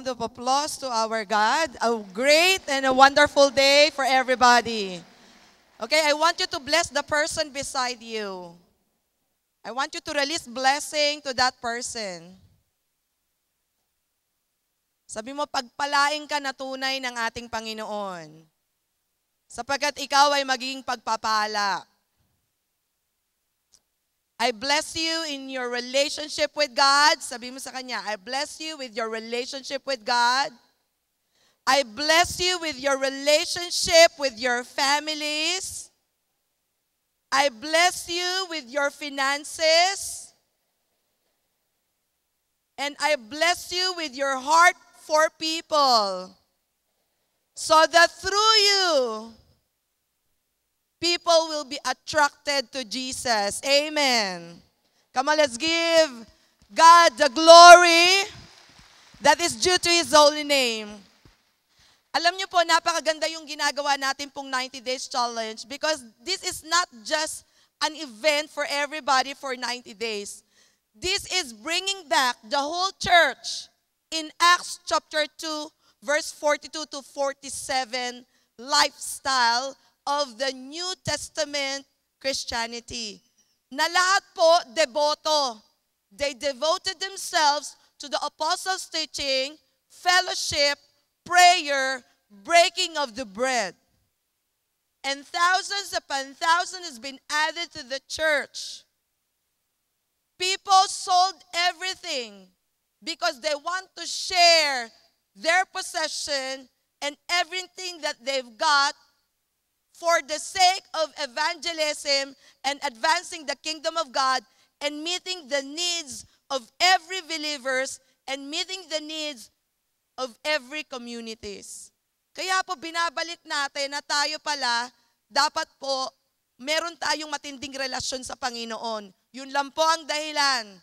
round of applause to our God. A great and a wonderful day for everybody. Okay, I want you to bless the person beside you. I want you to release blessing to that person. Sabi mo, pagpalain ka na tunay ng ating Panginoon. Sapagkat ikaw ay magiging pagpapala. I bless you in your relationship with God. Sabi mo sa kanya, I bless you with your relationship with God. I bless you with your relationship with your families. I bless you with your finances. And I bless you with your heart for people. So that through you, people will be attracted to Jesus. Amen. Come on, let's give God the glory that is due to His holy name. Alam niyo po, napakaganda yung ginagawa natin pong 90 Days Challenge because this is not just an event for everybody for 90 days. This is bringing back the whole church in Acts chapter 2, verse 42 to 47 lifestyle of the New Testament Christianity. Na lahat po deboto. They devoted themselves to the apostles' teaching, fellowship, prayer, breaking of the bread. And thousands upon thousands has been added to the church. People sold everything because they want to share their possession and everything that they've got for the sake of evangelism and advancing the kingdom of God and meeting the needs of every believers and meeting the needs of every communities. Kaya po binabalik natin na tayo pala dapat po meron tayong matinding relasyon sa Panginoon. Yun lang po ang dahilan.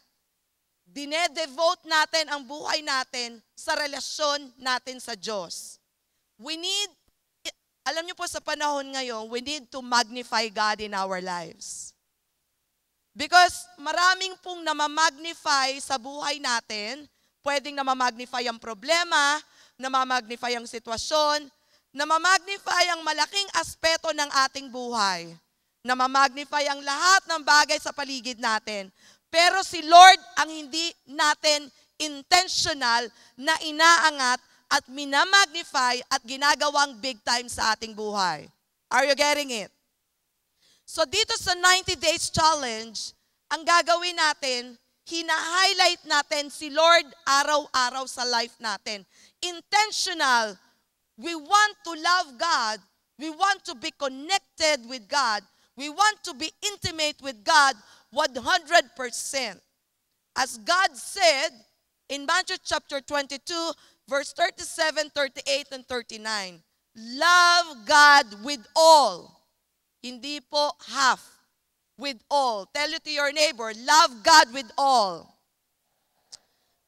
Dinedevote natin ang buhay natin sa relasyon natin sa Diyos. We need alam niyo po sa panahon ngayon, we need to magnify God in our lives. Because maraming pong namamagnify sa buhay natin, pwedeng namamagnify ang problema, namamagnify ang sitwasyon, namamagnify ang malaking aspeto ng ating buhay, namamagnify ang lahat ng bagay sa paligid natin. Pero si Lord ang hindi natin intentional na inaangat at minamagnify at ginagawang big time sa ating buhay. Are you getting it? So dito sa 90 days challenge, ang gagawin natin, hina-highlight natin si Lord araw-araw sa life natin. Intentional, we want to love God, we want to be connected with God, we want to be intimate with God 100%. As God said in Matthew chapter 22, verse 37, 38, and 39. Love God with all. Hindi po half. With all. Tell it to your neighbor, love God with all.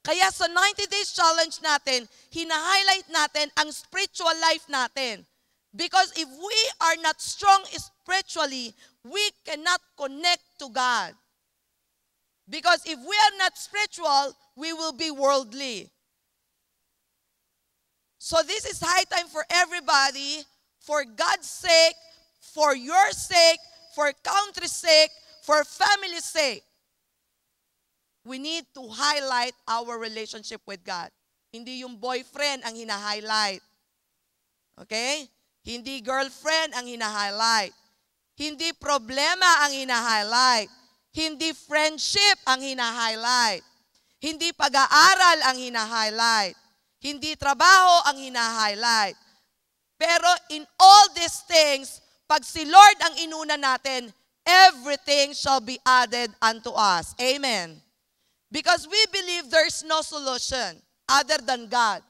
Kaya sa 90 days challenge natin, hina-highlight natin ang spiritual life natin. Because if we are not strong spiritually, we cannot connect to God. Because if we are not spiritual, we will be worldly. So this is high time for everybody, for God's sake, for your sake, for country's sake, for family's sake. We need to highlight our relationship with God. Hindi yung boyfriend ang hina-highlight. Okay? Hindi girlfriend ang hina-highlight. Hindi problema ang hina-highlight. Hindi friendship ang hina-highlight. Hindi pag-aaral ang hina-highlight. Hindi trabaho ang hina-highlight. Pero in all these things, pag si Lord ang inuna natin, everything shall be added unto us. Amen. Because we believe there's no solution other than God.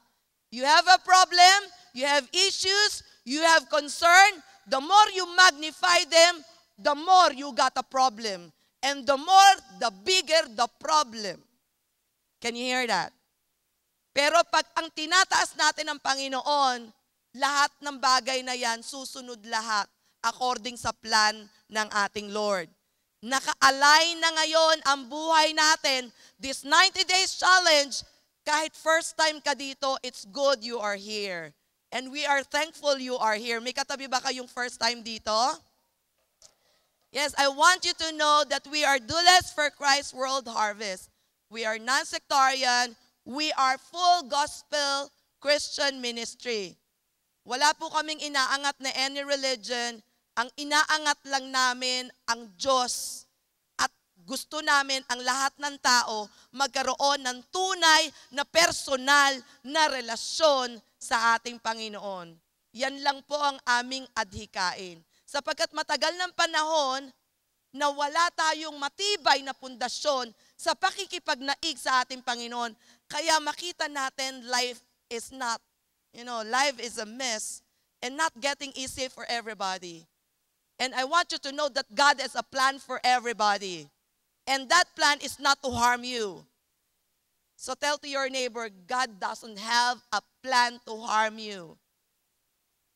You have a problem, you have issues, you have concern. The more you magnify them, the more you got a problem. And the more, the bigger the problem. Can you hear that? Pero pag ang tinataas natin ng Panginoon, lahat ng bagay na yan, susunod lahat according sa plan ng ating Lord. Naka-align na ngayon ang buhay natin. This 90 days challenge, kahit first time ka dito, it's good you are here. And we are thankful you are here. May katabi ba kayong first time dito? Yes, I want you to know that we are doulas for Christ's World Harvest. We are non-sectarian. We are full gospel Christian ministry. Wala po kaming inaangat na any religion. Ang inaangat lang namin ang Diyos. At gusto namin ang lahat ng tao magkaroon ng tunay na personal na relasyon sa ating Panginoon. Yan lang po ang aming adhikain. Sapagkat matagal ng panahon, na wala tayong matibay na pundasyon sa pakikipagnaig sa ating Panginoon. Kaya makita natin life is not, you know, life is a mess and not getting easy for everybody. And I want you to know that God has a plan for everybody. And that plan is not to harm you. So tell to your neighbor, God doesn't have a plan to harm you.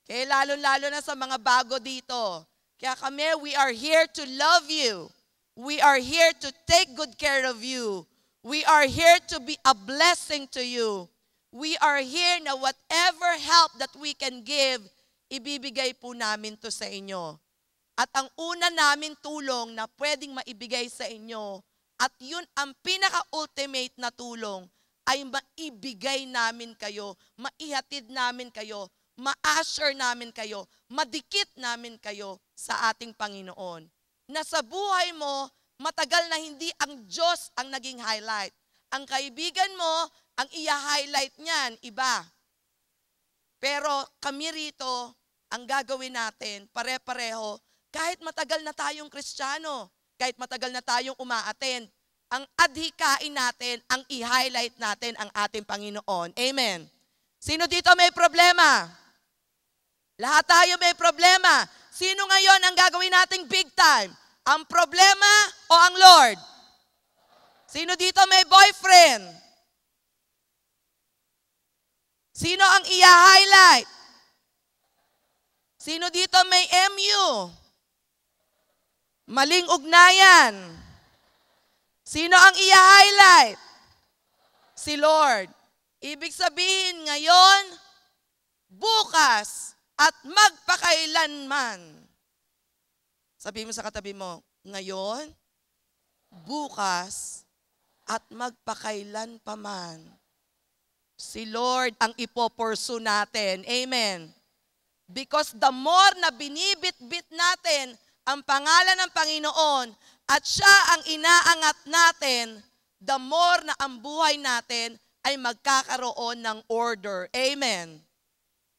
Okay, lalo-lalo na sa mga bago dito. Kaya kami, we are here to love you. We are here to take good care of you. We are here to be a blessing to you. We are here na whatever help that we can give, ibibigay po namin to sa inyo. At ang una namin tulong na pwedeng maibigay sa inyo, at yun ang pinaka-ultimate na tulong, ay maibigay namin kayo, maihatid namin kayo, ma-assure namin kayo, madikit namin kayo sa ating Panginoon. Na sa buhay mo, Matagal na hindi ang Diyos ang naging highlight. Ang kaibigan mo, ang i highlight niyan, iba. Pero kami rito, ang gagawin natin, pare-pareho, kahit matagal na tayong kristyano, kahit matagal na tayong umaattend, ang adhikain natin, ang i-highlight natin ang ating Panginoon. Amen. Sino dito may problema? Lahat tayo may problema. Sino ngayon ang gagawin nating big time? Ang problema o ang Lord? Sino dito may boyfriend? Sino ang iya-highlight? Sino dito may MU? Maling ugnayan. Sino ang iya-highlight? Si Lord. Ibig sabihin ngayon, bukas at magpakailanman sabi mo sa katabi mo, ngayon, bukas, at magpakailan pa man, si Lord ang ipoporso natin. Amen. Because the more na binibit-bit natin ang pangalan ng Panginoon at siya ang inaangat natin, the more na ang buhay natin ay magkakaroon ng order. Amen.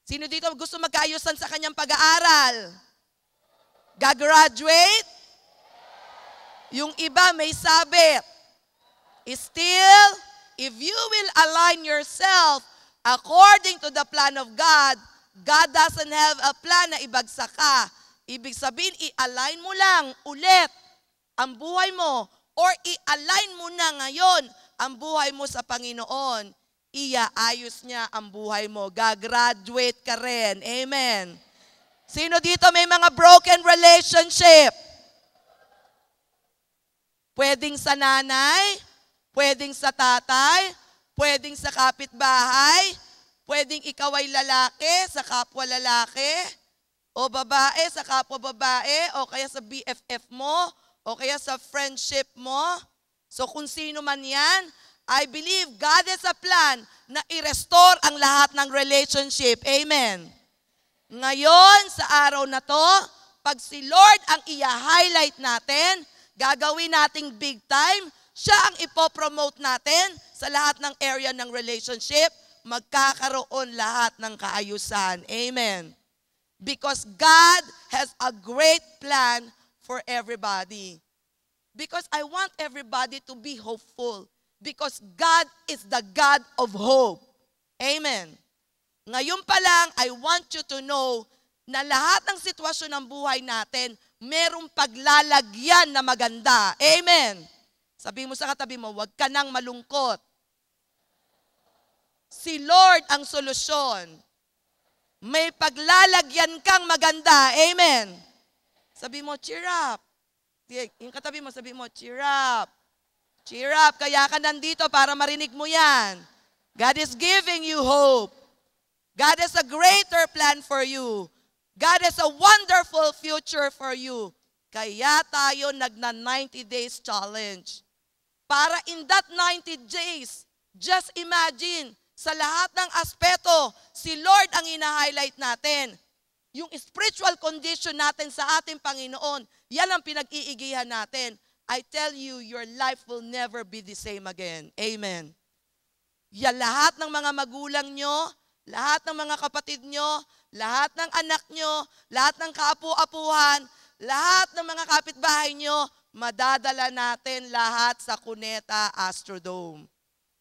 Sino dito gusto magkaayusan sa kanyang pag-aaral? Gagraduate? Yung iba may sabit. Still, if you will align yourself according to the plan of God, God doesn't have a plan na ibagsak ka. Ibig sabihin, i-align mo lang ulit ang buhay mo or i-align mo na ngayon ang buhay mo sa Panginoon. Iaayos niya ang buhay mo. Gagraduate ka rin. Amen. Sino dito may mga broken relationship? Pwedeng sa nanay, pwedeng sa tatay, pwedeng sa kapitbahay, pwedeng ikaw ay lalaki sa kapwa lalaki, o babae sa kapwa babae, o kaya sa BFF mo, o kaya sa friendship mo. So kung sino man yan, I believe God has a plan na i-restore ang lahat ng relationship. Amen. Ngayon, sa araw na to, pag si Lord ang i-highlight natin, gagawin nating big time, siya ang ipopromote natin sa lahat ng area ng relationship, magkakaroon lahat ng kaayusan. Amen. Because God has a great plan for everybody. Because I want everybody to be hopeful. Because God is the God of hope. Amen. Ngayon pa lang, I want you to know na lahat ng sitwasyon ng buhay natin, merong paglalagyan na maganda. Amen. Sabi mo sa katabi mo, huwag ka nang malungkot. Si Lord ang solusyon. May paglalagyan kang maganda. Amen. Sabi mo, cheer up. Yung katabi mo, sabi mo, cheer up. Cheer up, kaya ka nandito para marinig mo yan. God is giving you hope. God has a greater plan for you. God has a wonderful future for you. Kaya tayo nagna 90 days challenge. Para in that 90 days, just imagine, sa lahat ng aspeto, si Lord ang ina-highlight natin. Yung spiritual condition natin sa ating Panginoon, yan ang pinag-iigihan natin. I tell you, your life will never be the same again. Amen. Yan lahat ng mga magulang nyo, lahat ng mga kapatid nyo, lahat ng anak nyo, lahat ng kaapu-apuhan, lahat ng mga kapitbahay nyo, madadala natin lahat sa Cuneta Astrodome.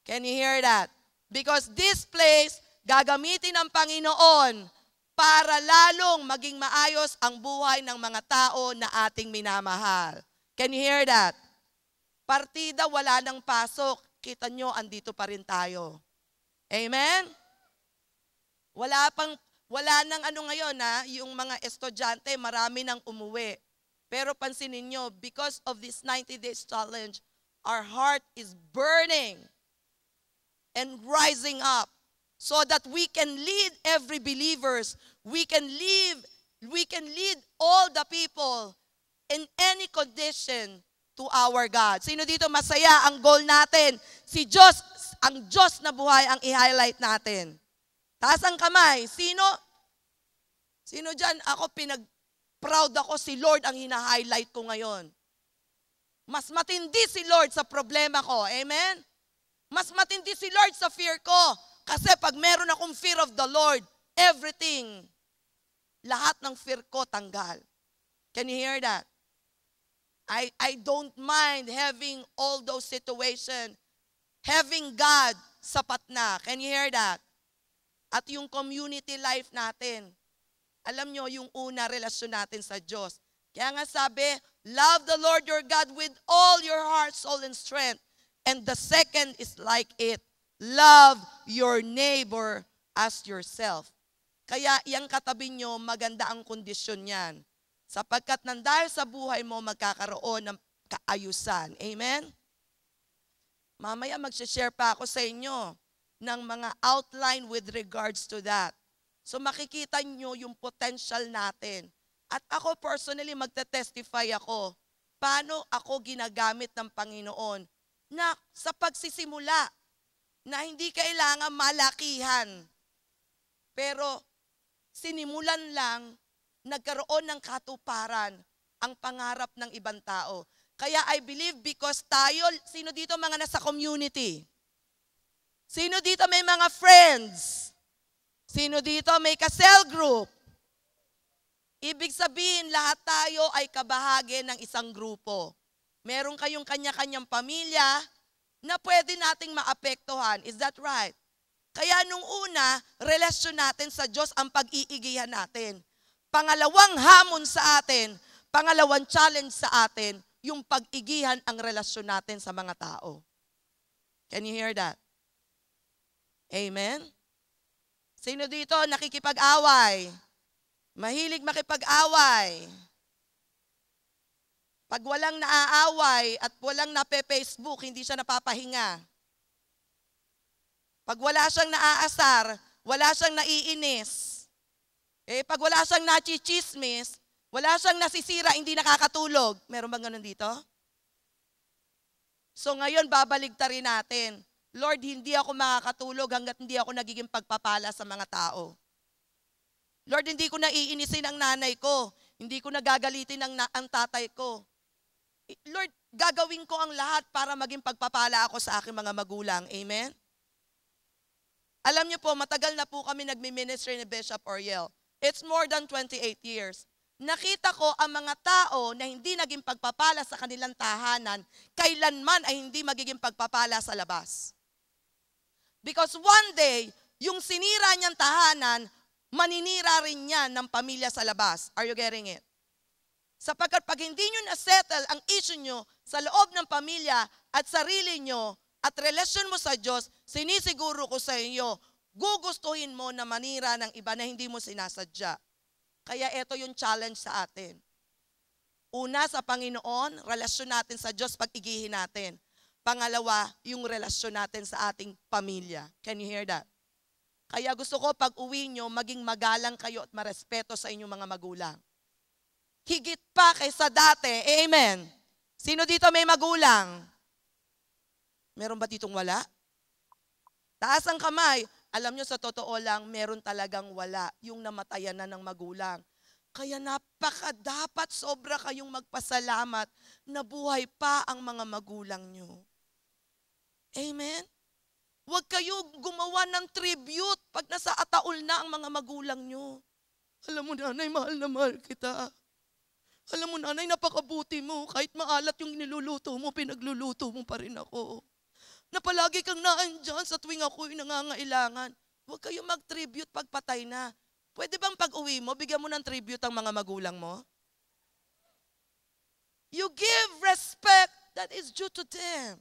Can you hear that? Because this place, gagamitin ng Panginoon para lalong maging maayos ang buhay ng mga tao na ating minamahal. Can you hear that? Partida, wala nang pasok. Kita nyo, andito pa rin tayo. Amen? Wala pang wala nang ano ngayon ha, yung mga estudyante, marami nang umuwi. Pero pansinin nyo, because of this 90 days challenge, our heart is burning and rising up so that we can lead every believers, we can lead, we can lead all the people in any condition to our God. Sino dito masaya ang goal natin? Si Diyos, ang Diyos na buhay ang i-highlight natin. Taas ang kamay. Sino? Sino dyan? Ako pinag-proud ako si Lord ang hina-highlight ko ngayon. Mas matindi si Lord sa problema ko. Amen? Mas matindi si Lord sa fear ko. Kasi pag meron akong fear of the Lord, everything, lahat ng fear ko tanggal. Can you hear that? I, I don't mind having all those situations. Having God, sapat na. Can you hear that? at yung community life natin. Alam nyo, yung una relasyon natin sa Diyos. Kaya nga sabi, love the Lord your God with all your heart, soul, and strength. And the second is like it. Love your neighbor as yourself. Kaya iyang katabi nyo, maganda ang kondisyon niyan. Sapagkat nang dahil sa buhay mo, magkakaroon ng kaayusan. Amen? Mamaya mag-share pa ako sa inyo ng mga outline with regards to that. So makikita nyo yung potential natin. At ako personally, magte-testify ako. Paano ako ginagamit ng Panginoon? Na sa pagsisimula, na hindi kailangan malakihan. Pero sinimulan lang, nagkaroon ng katuparan ang pangarap ng ibang tao. Kaya I believe because tayo, sino dito mga nasa community? Sino dito may mga friends? Sino dito may ka-cell group? Ibig sabihin, lahat tayo ay kabahagi ng isang grupo. Meron kayong kanya-kanyang pamilya na pwede nating maapektuhan. Is that right? Kaya nung una, relasyon natin sa Diyos ang pag-iigihan natin. Pangalawang hamon sa atin, pangalawang challenge sa atin, yung pag-igihan ang relasyon natin sa mga tao. Can you hear that? Amen? Sino dito nakikipag-away? Mahilig makipag-away. Pag walang naaaway at walang nape-Facebook, hindi siya napapahinga. Pag wala siyang naaasar, wala siyang naiinis. Eh, pag wala siyang nachichismis, wala siyang nasisira, hindi nakakatulog. Meron bang ganun dito? So ngayon, babaligtarin natin Lord, hindi ako makakatulog hanggat hindi ako nagiging pagpapala sa mga tao. Lord, hindi ko naiinisin ang nanay ko. Hindi ko nagagalitin ang, na- ang tatay ko. Lord, gagawin ko ang lahat para maging pagpapala ako sa aking mga magulang. Amen? Alam niyo po, matagal na po kami nagmi-ministry ni Bishop Oriel. It's more than 28 years. Nakita ko ang mga tao na hindi naging pagpapala sa kanilang tahanan, kailanman ay hindi magiging pagpapala sa labas. Because one day, yung sinira niyang tahanan, maninira rin niya ng pamilya sa labas. Are you getting it? Sapagkat pag hindi nyo na-settle ang issue nyo sa loob ng pamilya at sarili nyo at relasyon mo sa Diyos, sinisiguro ko sa inyo, gugustuhin mo na manira ng iba na hindi mo sinasadya. Kaya ito yung challenge sa atin. Una, sa Panginoon, relasyon natin sa Diyos, pag-igihin natin. Pangalawa, yung relasyon natin sa ating pamilya. Can you hear that? Kaya gusto ko pag uwi nyo, maging magalang kayo at marespeto sa inyong mga magulang. Higit pa kaysa dati. Amen. Sino dito may magulang? Meron ba ditong wala? Taas ang kamay. Alam nyo, sa totoo lang, meron talagang wala. Yung namatayan na ng magulang. Kaya napaka dapat sobra kayong magpasalamat na buhay pa ang mga magulang nyo. Amen? Huwag kayo gumawa ng tribute pag nasa ataol na ang mga magulang nyo. Alam mo nanay, mahal na mahal kita. Alam mo nanay, napakabuti mo. Kahit maalat yung niluluto mo, pinagluluto mo pa rin ako. Na palagi kang naandyan sa tuwing ako'y nangangailangan. Huwag kayo mag-tribute pag patay na. Pwede bang pag uwi mo, bigyan mo ng tribute ang mga magulang mo? You give respect that is due to them.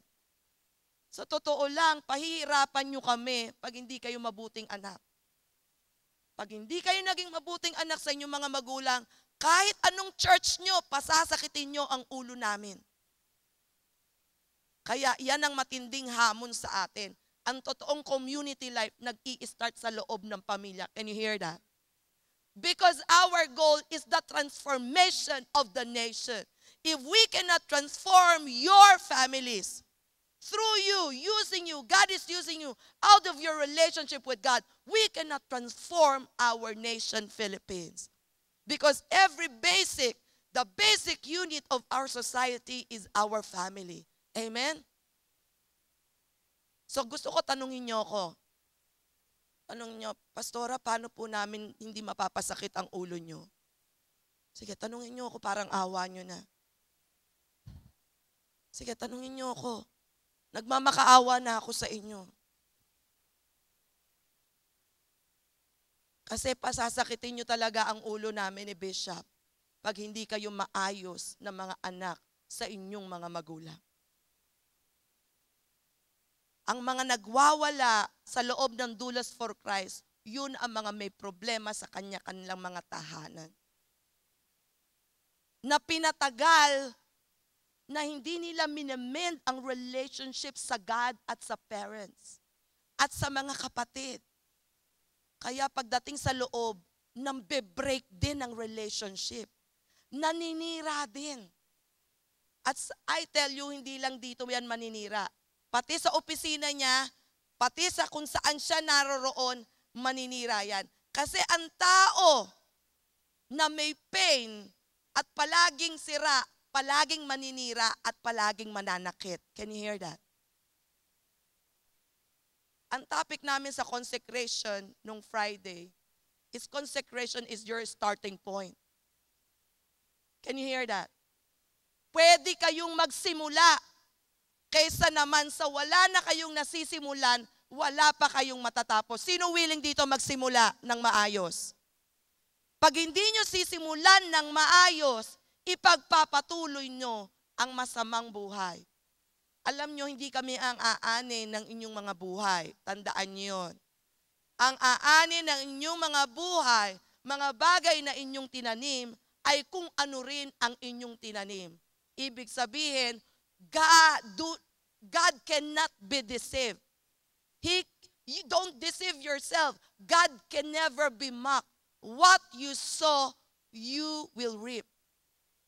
Sa totoo lang, pahihirapan nyo kami pag hindi kayo mabuting anak. Pag hindi kayo naging mabuting anak sa inyong mga magulang, kahit anong church nyo, pasasakitin nyo ang ulo namin. Kaya yan ang matinding hamon sa atin. Ang totoong community life nag-i-start sa loob ng pamilya. Can you hear that? Because our goal is the transformation of the nation. If we cannot transform your families, through you, using you. God is using you out of your relationship with God. We cannot transform our nation, Philippines. Because every basic, the basic unit of our society is our family. Amen? So gusto ko tanungin niyo ako. Tanong niyo, Pastora, paano po namin hindi mapapasakit ang ulo niyo? Sige, tanungin niyo ako, parang awa niyo na. Sige, tanungin niyo ako Nagmamakaawa na ako sa inyo. Kasi pasasakitin niyo talaga ang ulo namin ni Bishop pag hindi kayo maayos na mga anak sa inyong mga magulang. Ang mga nagwawala sa loob ng Dulas for Christ, yun ang mga may problema sa kanya-kanilang mga tahanan. Na pinatagal na hindi nila minamend ang relationship sa God at sa parents at sa mga kapatid. Kaya pagdating sa loob, nang break din ang relationship. Naninira din. At I tell you, hindi lang dito yan maninira. Pati sa opisina niya, pati sa kung saan siya naroroon, maninira yan. Kasi ang tao na may pain at palaging sira palaging maninira at palaging mananakit. Can you hear that? Ang topic namin sa consecration nung Friday is consecration is your starting point. Can you hear that? Pwede kayong magsimula kaysa naman sa wala na kayong nasisimulan, wala pa kayong matatapos. Sino willing dito magsimula ng maayos? Pag hindi nyo sisimulan ng maayos, ipagpapatuloy nyo ang masamang buhay. Alam nyo, hindi kami ang aani ng inyong mga buhay. Tandaan nyo yun. Ang aani ng inyong mga buhay, mga bagay na inyong tinanim, ay kung ano rin ang inyong tinanim. Ibig sabihin, God, do, God cannot be deceived. He, you don't deceive yourself. God can never be mocked. What you sow, you will reap.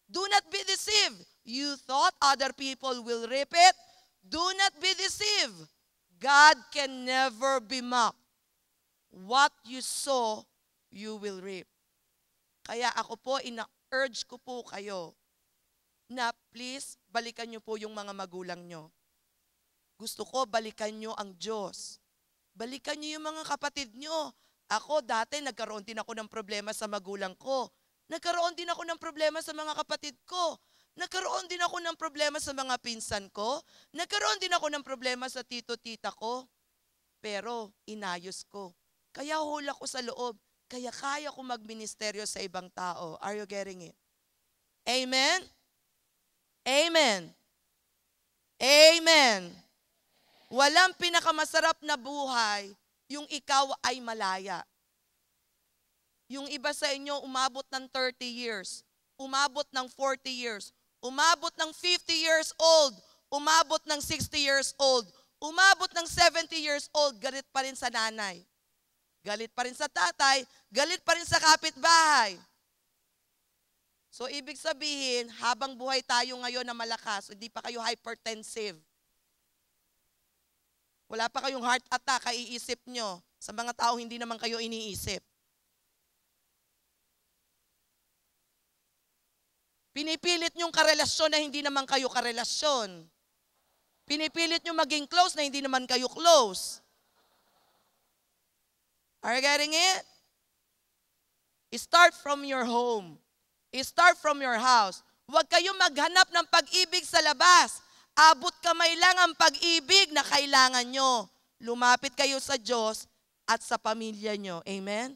Do not be deceived. You thought other people will reap it. Do not be deceived. God can never be mocked. What you sow, you will reap. Kaya ako po, ina-urge ko po kayo na please, balikan nyo po yung mga magulang nyo. Gusto ko, balikan nyo ang Diyos. Balikan nyo yung mga kapatid nyo. Ako dati, nagkaroon din ako ng problema sa magulang ko. Nagkaroon din ako ng problema sa mga kapatid ko. Nagkaroon din ako ng problema sa mga pinsan ko. Nagkaroon din ako ng problema sa tito-tita ko. Pero inayos ko. Kaya hula ko sa loob. Kaya kaya ko magministeryo sa ibang tao. Are you getting it? Amen? Amen. Amen. Walang pinakamasarap na buhay yung ikaw ay malaya. Yung iba sa inyo umabot ng 30 years, umabot ng 40 years, umabot ng 50 years old, umabot ng 60 years old, umabot ng 70 years old, galit pa rin sa nanay. Galit pa rin sa tatay, galit pa rin sa kapitbahay. So ibig sabihin, habang buhay tayo ngayon na malakas, hindi pa kayo hypertensive. Wala pa kayong heart attack, kaiisip nyo sa mga tao hindi naman kayo iniisip. Pinipilit niyong karelasyon na hindi naman kayo karelasyon. Pinipilit niyong maging close na hindi naman kayo close. Are you getting it? Start from your home. Start from your house. Huwag kayong maghanap ng pag-ibig sa labas. Abot kamay lang ang pag-ibig na kailangan nyo. Lumapit kayo sa Diyos at sa pamilya nyo. Amen?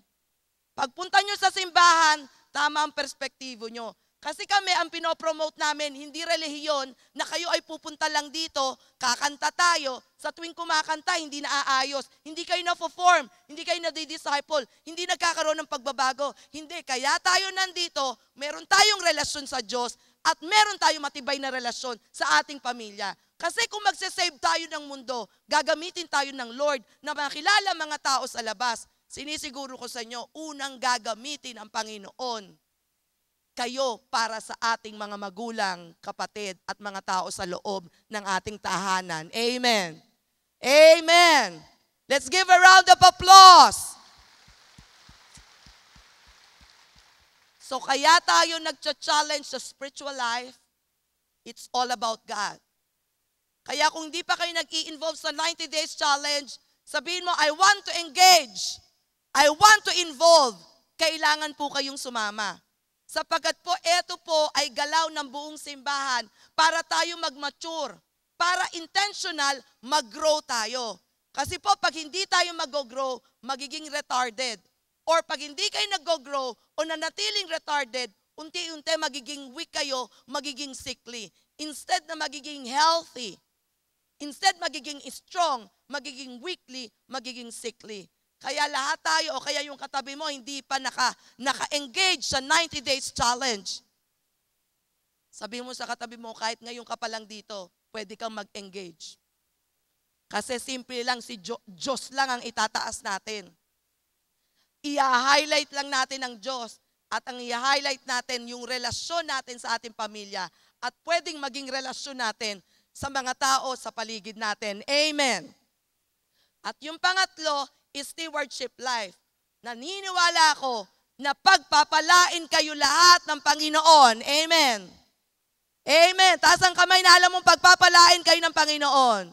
Pagpunta nyo sa simbahan, tama ang perspektibo nyo. Kasi kami, ang pinopromote namin, hindi relihiyon na kayo ay pupunta lang dito, kakanta tayo. Sa tuwing kumakanta, hindi naaayos. Hindi kayo na-form, hindi kayo na-disciple, hindi nagkakaroon ng pagbabago. Hindi, kaya tayo nandito, meron tayong relasyon sa Diyos at meron tayong matibay na relasyon sa ating pamilya. Kasi kung magsasave tayo ng mundo, gagamitin tayo ng Lord na makilala mga tao sa labas. Sinisiguro ko sa inyo, unang gagamitin ang Panginoon kayo para sa ating mga magulang, kapatid, at mga tao sa loob ng ating tahanan. Amen. Amen. Let's give a round of applause. So kaya tayo nag-challenge sa spiritual life, it's all about God. Kaya kung hindi pa kayo nag-i-involve sa 90 days challenge, sabihin mo, I want to engage. I want to involve. Kailangan po kayong sumama. Sapagat po, ito po ay galaw ng buong simbahan para tayo mag-mature, para intentional mag-grow tayo. Kasi po, pag hindi tayo mag-grow, magiging retarded. Or pag hindi kayo nag-grow o nanatiling retarded, unti-unti magiging weak kayo, magiging sickly. Instead na magiging healthy, instead magiging strong, magiging weakly, magiging sickly. Kaya lahat tayo o kaya yung katabi mo hindi pa naka, naka-engage sa 90 days challenge. Sabi mo sa katabi mo, kahit ngayon ka pa lang dito, pwede kang mag-engage. Kasi simple lang, si jo- Diyos lang ang itataas natin. i highlight lang natin ang Diyos at ang i-highlight natin yung relasyon natin sa ating pamilya at pwedeng maging relasyon natin sa mga tao sa paligid natin. Amen. At yung pangatlo, stewardship life. Naniniwala ako na pagpapalain kayo lahat ng Panginoon. Amen. Amen. Taas ang kamay na alam mong pagpapalain kayo ng Panginoon.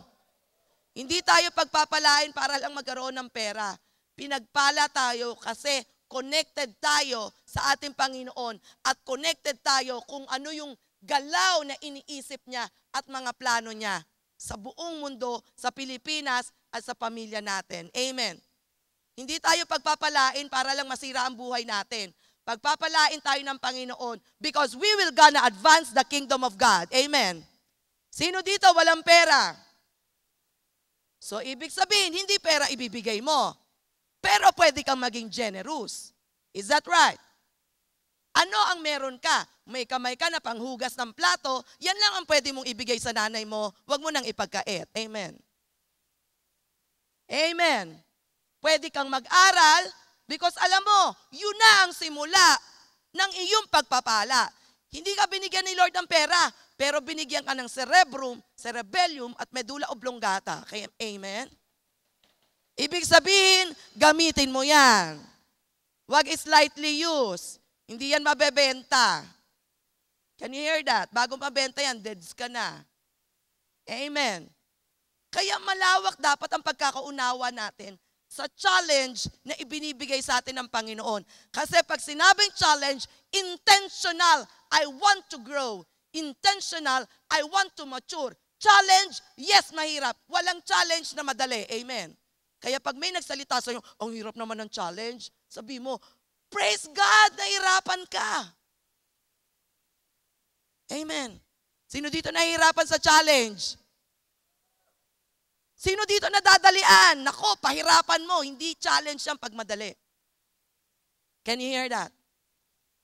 Hindi tayo pagpapalain para lang magkaroon ng pera. Pinagpala tayo kasi connected tayo sa ating Panginoon at connected tayo kung ano yung galaw na iniisip niya at mga plano niya sa buong mundo, sa Pilipinas at sa pamilya natin. Amen. Hindi tayo pagpapalain para lang masira ang buhay natin. Pagpapalain tayo ng Panginoon because we will gonna advance the kingdom of God. Amen. Sino dito walang pera? So, ibig sabihin, hindi pera ibibigay mo. Pero pwede kang maging generous. Is that right? Ano ang meron ka? May kamay ka na panghugas ng plato, yan lang ang pwede mong ibigay sa nanay mo. huwag mo nang ipagkait. Amen. Amen. Pwede kang mag-aral because alam mo, yun na ang simula ng iyong pagpapala. Hindi ka binigyan ni Lord ng pera, pero binigyan ka ng cerebrum, cerebellum at medulla oblongata. Kaya, amen? Ibig sabihin, gamitin mo yan. Huwag slightly use. Hindi yan mabebenta. Can you hear that? Bago mabenta yan, deads ka na. Amen. Kaya malawak dapat ang pagkakaunawa natin sa challenge na ibinibigay sa atin ng Panginoon. Kasi pag sinabing challenge, intentional, I want to grow. Intentional, I want to mature. Challenge, yes, mahirap. Walang challenge na madali. Amen. Kaya pag may nagsalita sa'yo, ang hirap naman ng challenge, sabi mo, praise God, nahirapan ka. Amen. Sino dito nahirapan sa challenge? Sino dito nadadalian? Nako, pahirapan mo. Hindi challenge yan pagmadali. Can you hear that?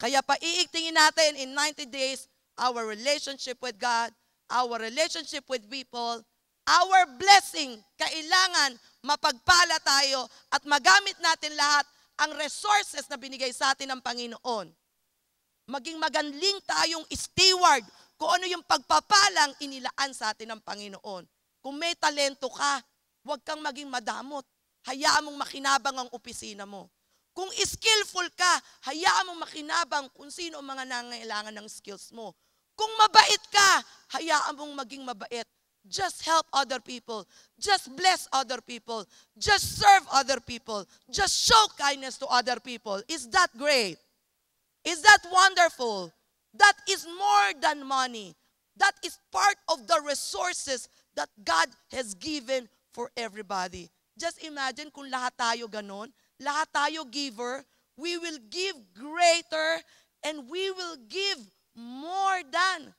Kaya paiigtingin natin in 90 days our relationship with God, our relationship with people, our blessing. Kailangan mapagpala tayo at magamit natin lahat ang resources na binigay sa atin ng Panginoon. Maging maganling tayong steward kung ano yung pagpapalang inilaan sa atin ng Panginoon. Kung may talento ka, huwag kang maging madamot. Hayaan mong makinabang ang opisina mo. Kung skillful ka, hayaan mong makinabang kung sino ang mga nangangailangan ng skills mo. Kung mabait ka, hayaan mong maging mabait. Just help other people. Just bless other people. Just serve other people. Just show kindness to other people. Is that great? Is that wonderful? That is more than money. That is part of the resources that God has given for everybody. Just imagine kung lahat tayo ganon, lahat tayo giver, we will give greater and we will give more than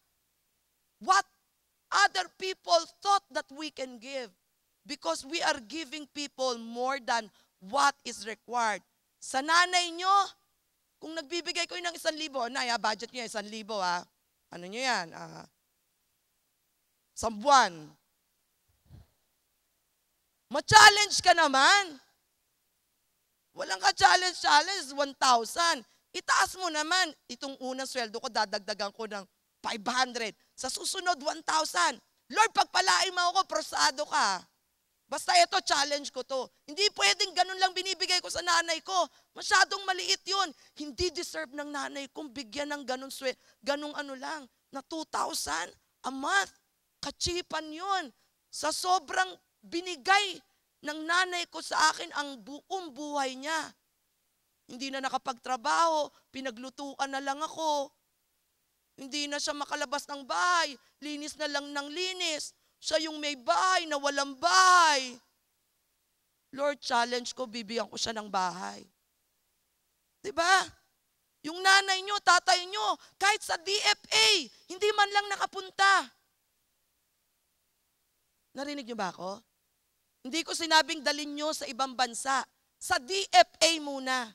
what other people thought that we can give because we are giving people more than what is required. Sa nanay nyo, kung nagbibigay ko ng isang libo, naya, ah, budget nyo isang libo, ha? Ah. Ano nyo yan? Ah, isang buwan. Ma-challenge ka naman. Walang ka-challenge-challenge, 1,000. Itaas mo naman. Itong unang sweldo ko, dadagdagan ko ng 500. Sa susunod, 1,000. Lord, pagpalain mo ako, prosado ka. Basta ito, challenge ko to. Hindi pwedeng ganun lang binibigay ko sa nanay ko. Masyadong maliit yun. Hindi deserve ng nanay kung bigyan ng ganun, swe, ganung ano lang, na 2,000 a month. Kachipan yun. Sa sobrang binigay ng nanay ko sa akin ang buong buhay niya. Hindi na nakapagtrabaho, pinaglutuan na lang ako. Hindi na siya makalabas ng bahay, linis na lang ng linis. Siya yung may bahay na walang bahay. Lord, challenge ko, bibigyan ko siya ng bahay. ba? Diba? Yung nanay nyo, tatay nyo, kahit sa DFA, hindi man lang nakapunta. Narinig nyo ba ako? Hindi ko sinabing dalin nyo sa ibang bansa. Sa DFA muna.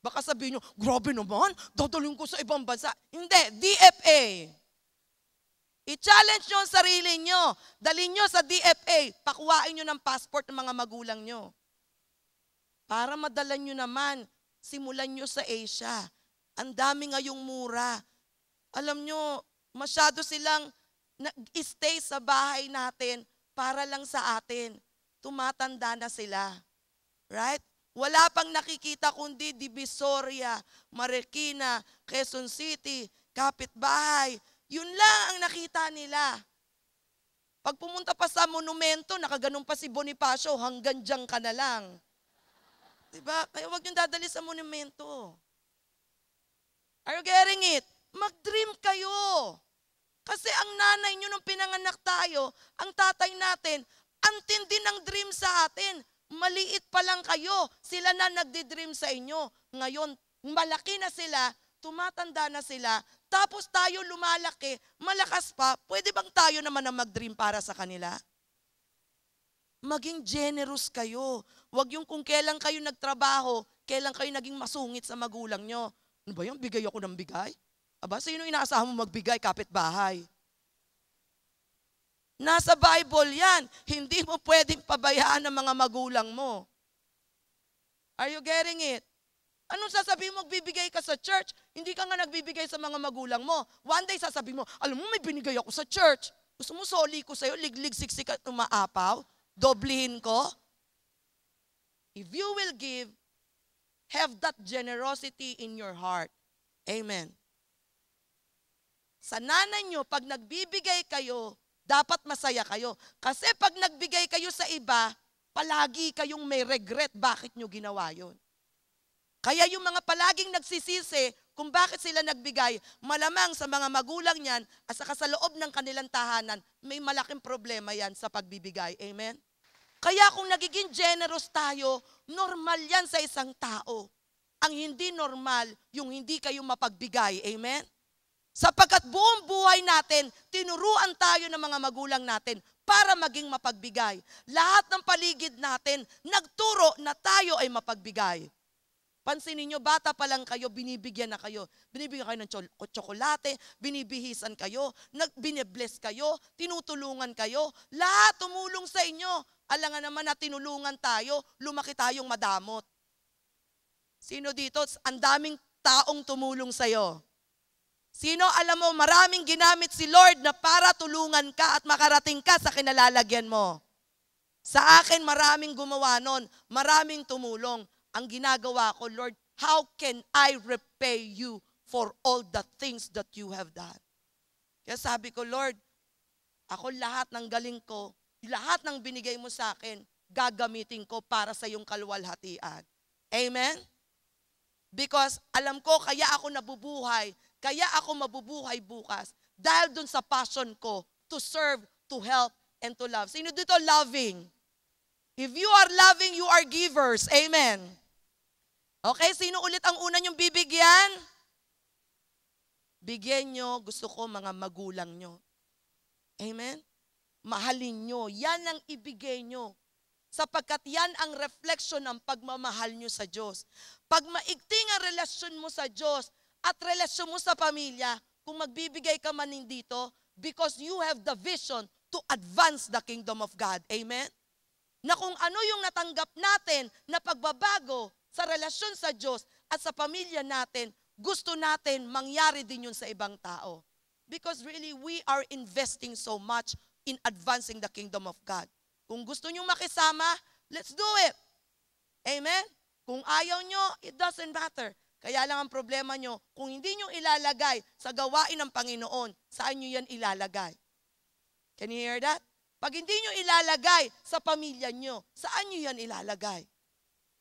Baka sabihin nyo, grabe naman, dadalhin ko sa ibang bansa. Hindi, DFA. I-challenge nyo ang sarili nyo. Dalhin nyo sa DFA. Pakuhain nyo ng passport ng mga magulang nyo. Para madala nyo naman, simulan nyo sa Asia. Ang dami ngayong mura. Alam nyo, masyado silang nag-stay sa bahay natin para lang sa atin. Tumatanda na sila. Right? Wala pang nakikita kundi Divisoria, Marikina, Quezon City, kapitbahay. Yun lang ang nakita nila. Pag pumunta pa sa monumento, nakaganon pa si Bonifacio, hanggang dyan ka na lang. Diba? Kaya huwag niyong dadali sa monumento. Are you getting it? Mag-dream kayo. Kasi ang nanay niyo nung pinanganak tayo, ang tatay natin, ang tindi ng dream sa atin. Maliit pa lang kayo. Sila na nagdi-dream sa inyo. Ngayon, malaki na sila, tumatanda na sila, tapos tayo lumalaki, malakas pa, pwede bang tayo naman ang mag-dream para sa kanila? Maging generous kayo. Huwag yung kung kailan kayo nagtrabaho, kailan kayo naging masungit sa magulang nyo. Ano ba yung bigay ako ng bigay? Aba, sino inaasahan mo magbigay? kapit bahay? Nasa Bible yan. Hindi mo pwedeng pabayaan ng mga magulang mo. Are you getting it? Anong sasabihin mo, bibigay ka sa church? Hindi ka nga nagbibigay sa mga magulang mo. One day sasabihin mo, alam mo, may binigay ako sa church. Gusto mo soli ko sa'yo, liglig, siksik at umaapaw? Doblihin ko? If you will give, have that generosity in your heart. Amen. Sa nanay nyo, pag nagbibigay kayo, dapat masaya kayo. Kasi pag nagbigay kayo sa iba, palagi kayong may regret bakit nyo ginawa yon. Kaya yung mga palaging nagsisisi kung bakit sila nagbigay, malamang sa mga magulang niyan at saka sa loob ng kanilang tahanan, may malaking problema yan sa pagbibigay. Amen? Kaya kung nagiging generous tayo, normal yan sa isang tao. Ang hindi normal, yung hindi kayo mapagbigay. Amen? Sapagkat buong buhay natin, tinuruan tayo ng mga magulang natin para maging mapagbigay. Lahat ng paligid natin, nagturo na tayo ay mapagbigay. Pansinin nyo, bata pa lang kayo, binibigyan na kayo. Binibigyan kayo ng tsokolate, binibihisan kayo, binibless kayo, tinutulungan kayo. Lahat tumulong sa inyo. Alangan naman na tinulungan tayo, lumaki tayong madamot. Sino dito? Ang daming taong tumulong sa'yo. Sino alam mo, maraming ginamit si Lord na para tulungan ka at makarating ka sa kinalalagyan mo. Sa akin, maraming gumawa nun. Maraming tumulong. Ang ginagawa ko, Lord, how can I repay you for all the things that you have done? Kaya sabi ko, Lord, ako lahat ng galing ko, lahat ng binigay mo sa akin, gagamitin ko para sa iyong kalwalhatian. Amen? Because alam ko, kaya ako nabubuhay kaya ako mabubuhay bukas dahil dun sa passion ko to serve, to help, and to love. Sino dito loving? If you are loving, you are givers. Amen. Okay, sino ulit ang una niyong bibigyan? Bigyan nyo, gusto ko, mga magulang nyo. Amen? Mahalin nyo. Yan ang ibigay nyo. Sapagkat yan ang reflection ng pagmamahal nyo sa Diyos. Pag maigting ang relasyon mo sa Diyos, at relasyon mo sa pamilya kung magbibigay ka man dito because you have the vision to advance the kingdom of God. Amen? Na kung ano yung natanggap natin na pagbabago sa relasyon sa Diyos at sa pamilya natin, gusto natin mangyari din yun sa ibang tao. Because really, we are investing so much in advancing the kingdom of God. Kung gusto nyo makisama, let's do it. Amen? Kung ayaw nyo, it doesn't matter. Kaya lang ang problema nyo, kung hindi nyo ilalagay sa gawain ng Panginoon, saan nyo yan ilalagay? Can you hear that? Pag hindi nyo ilalagay sa pamilya nyo, saan nyo yan ilalagay?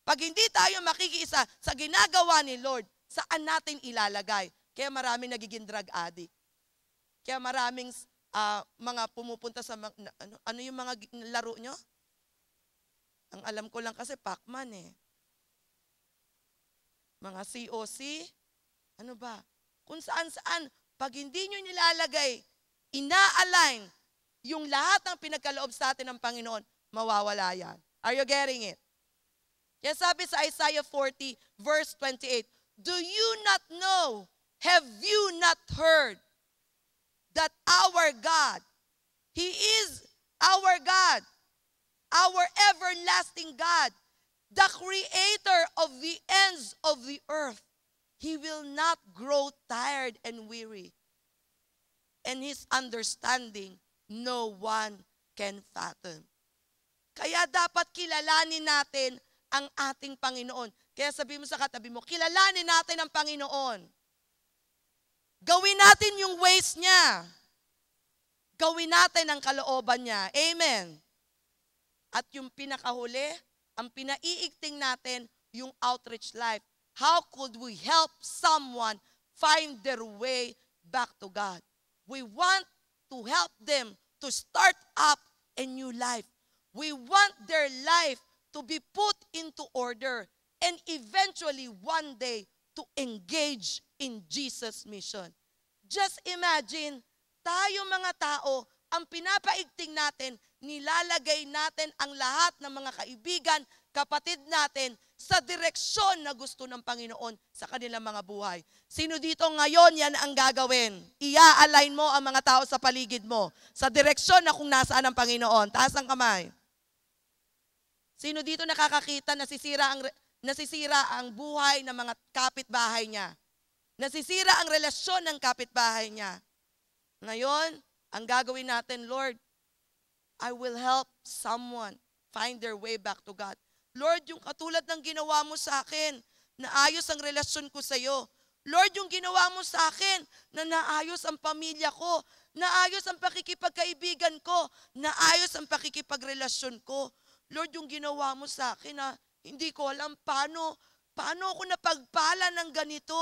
Pag hindi tayo makikisa sa ginagawa ni Lord, saan natin ilalagay? Kaya maraming nagiging drug addict. Kaya maraming uh, mga pumupunta sa, ano, ano yung mga laro nyo? Ang alam ko lang kasi Pacman eh mga COC, ano ba? Kung saan-saan, pag hindi nyo nilalagay, ina-align yung lahat ng pinagkaloob sa atin ng Panginoon, mawawala yan. Are you getting it? Yan sabi sa Isaiah 40, verse 28, Do you not know, have you not heard, that our God, He is our God, our everlasting God, the creator of the ends of the earth. He will not grow tired and weary. And his understanding, no one can fathom. Kaya dapat kilalanin natin ang ating Panginoon. Kaya sabi mo sa katabi mo, kilalanin natin ang Panginoon. Gawin natin yung ways niya. Gawin natin ang kalooban niya. Amen. At yung pinakahuli, ang pinaiigting natin, yung outreach life. How could we help someone find their way back to God? We want to help them to start up a new life. We want their life to be put into order and eventually one day to engage in Jesus' mission. Just imagine, tayo mga tao, ang pinapaigting natin nilalagay natin ang lahat ng mga kaibigan, kapatid natin sa direksyon na gusto ng Panginoon sa kanilang mga buhay. Sino dito ngayon yan ang gagawin? Ia-align mo ang mga tao sa paligid mo sa direksyon na kung nasaan ang Panginoon. Taas ang kamay. Sino dito nakakakita na sisira ang nasisira ang buhay ng mga kapitbahay niya? Nasisira ang relasyon ng kapitbahay niya. Ngayon, ang gagawin natin, Lord, I will help someone find their way back to God. Lord, yung katulad ng ginawa mo sa akin, naayos ang relasyon ko sa iyo. Lord, yung ginawa mo sa akin, na naayos ang pamilya ko, naayos ang pakikipagkaibigan ko, naayos ang pakikipagrelasyon ko. Lord, yung ginawa mo sa akin na ah, hindi ko alam paano, paano ako napagpala ng ganito.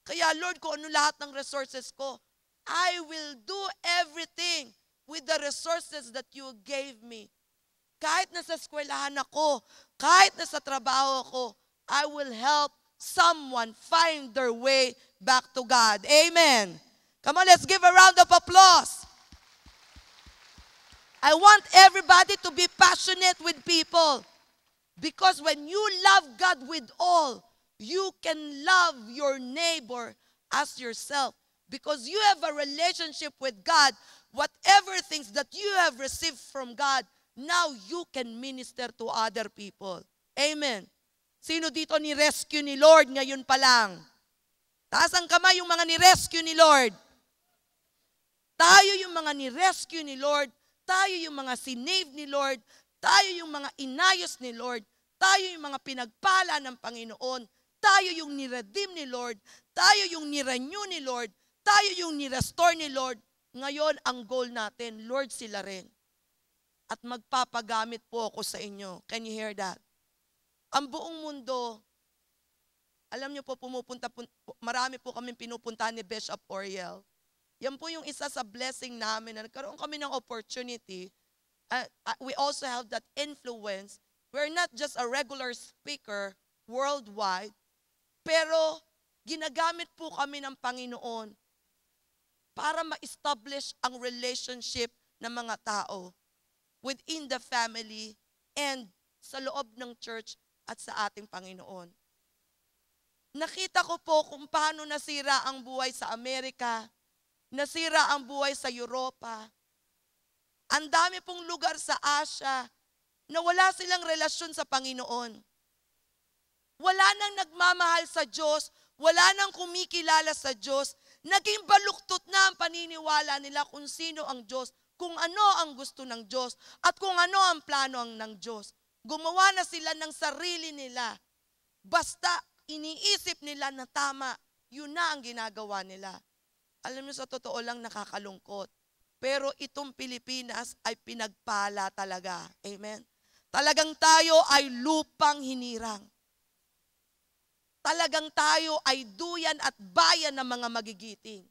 Kaya Lord, ko ano lahat ng resources ko, I will do everything with the resources that you gave me. Kahit nasa eskwelahan ako, kahit nasa trabaho ako, I will help someone find their way back to God. Amen. Come on, let's give a round of applause. I want everybody to be passionate with people. Because when you love God with all, you can love your neighbor as yourself. Because you have a relationship with God whatever things that you have received from God, now you can minister to other people. Amen. Sino dito ni rescue ni Lord ngayon pa lang? Taas ang kamay yung mga ni rescue ni Lord. Tayo yung mga ni rescue ni Lord, tayo yung mga sinave ni Lord, tayo yung mga inayos ni Lord, tayo yung mga pinagpala ng Panginoon, tayo yung ni-redeem ni Lord, tayo yung ni-renew ni Lord, tayo yung ni-restore ni Lord, ngayon, ang goal natin, Lord sila rin. At magpapagamit po ako sa inyo. Can you hear that? Ang buong mundo, alam niyo po, pumupunta, marami po kami pinupuntahan ni Bishop Oriel. Yan po yung isa sa blessing namin na nagkaroon kami ng opportunity. Uh, uh, we also have that influence. We're not just a regular speaker worldwide, pero ginagamit po kami ng Panginoon para ma-establish ang relationship ng mga tao within the family and sa loob ng church at sa ating Panginoon. Nakita ko po kung paano nasira ang buhay sa Amerika, nasira ang buhay sa Europa. Ang dami pong lugar sa Asia na wala silang relasyon sa Panginoon. Wala nang nagmamahal sa Diyos, wala nang kumikilala sa Diyos, Naging baluktot na ang paniniwala nila kung sino ang Diyos, kung ano ang gusto ng Diyos, at kung ano ang plano ang ng Diyos. Gumawa na sila ng sarili nila. Basta iniisip nila na tama, yun na ang ginagawa nila. Alam niyo, sa totoo lang nakakalungkot. Pero itong Pilipinas ay pinagpala talaga. Amen? Talagang tayo ay lupang hinirang talagang tayo ay duyan at bayan ng mga magigiting.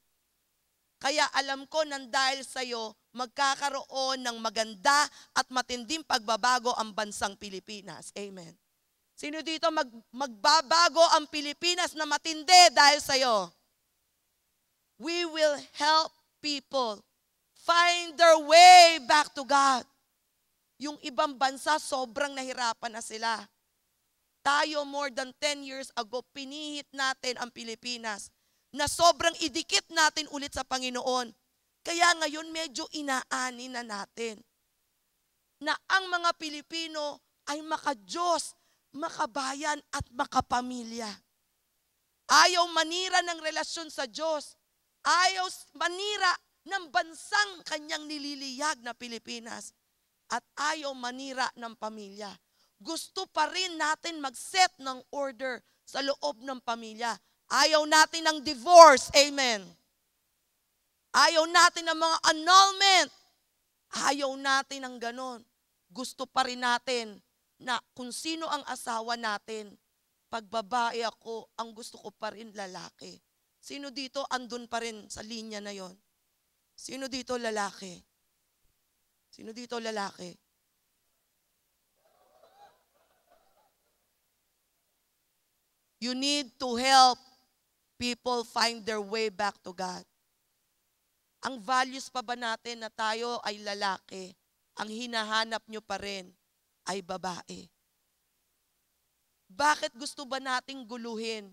Kaya alam ko nang dahil sa iyo, magkakaroon ng maganda at matinding pagbabago ang bansang Pilipinas. Amen. Sino dito mag, magbabago ang Pilipinas na matindi dahil sa iyo? We will help people find their way back to God. Yung ibang bansa, sobrang nahirapan na sila. Tayo more than 10 years ago, pinihit natin ang Pilipinas na sobrang idikit natin ulit sa Panginoon. Kaya ngayon medyo inaani na natin na ang mga Pilipino ay makajos, makabayan at makapamilya. Ayaw manira ng relasyon sa Diyos. Ayaw manira ng bansang kanyang nililiyag na Pilipinas. At ayaw manira ng pamilya gusto pa rin natin mag-set ng order sa loob ng pamilya. Ayaw natin ng divorce. Amen. Ayaw natin ng mga annulment. Ayaw natin ng ganon. Gusto pa rin natin na kung sino ang asawa natin, pag babae ako, ang gusto ko pa rin lalaki. Sino dito andun pa rin sa linya na yon? Sino dito lalaki? Sino dito lalaki? You need to help people find their way back to God. Ang values pa ba natin na tayo ay lalaki, ang hinahanap nyo pa rin ay babae. Bakit gusto ba nating guluhin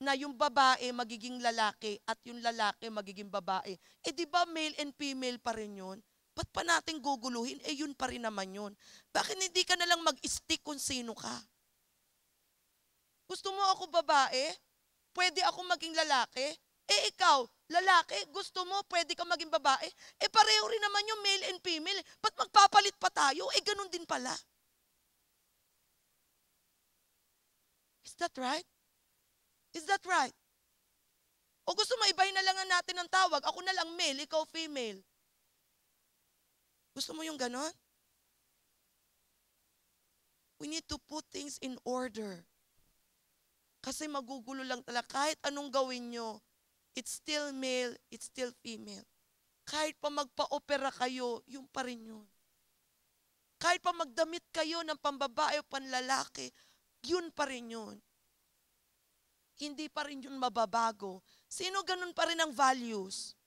na yung babae magiging lalaki at yung lalaki magiging babae? Eh di ba male and female pa rin yun? Ba't pa natin guguluhin? Eh yun pa rin naman yun. Bakit hindi ka nalang mag-stick kung sino ka? Gusto mo ako babae? Pwede ako maging lalaki? Eh ikaw, lalaki, gusto mo, pwede ka maging babae? Eh pareho rin naman yung male and female. Ba't magpapalit pa tayo? Eh ganun din pala. Is that right? Is that right? O gusto mo, ibahin na lang natin ang tawag. Ako na lang male, ikaw female. Gusto mo yung ganon? We need to put things in order. Kasi magugulo lang talaga. Kahit anong gawin nyo, it's still male, it's still female. Kahit pa magpa-opera kayo, yung pa rin yun. Kahit pa magdamit kayo ng pambabae o panlalaki, yun pa rin yun. Hindi pa rin yun mababago. Sino ganun pa rin ang values?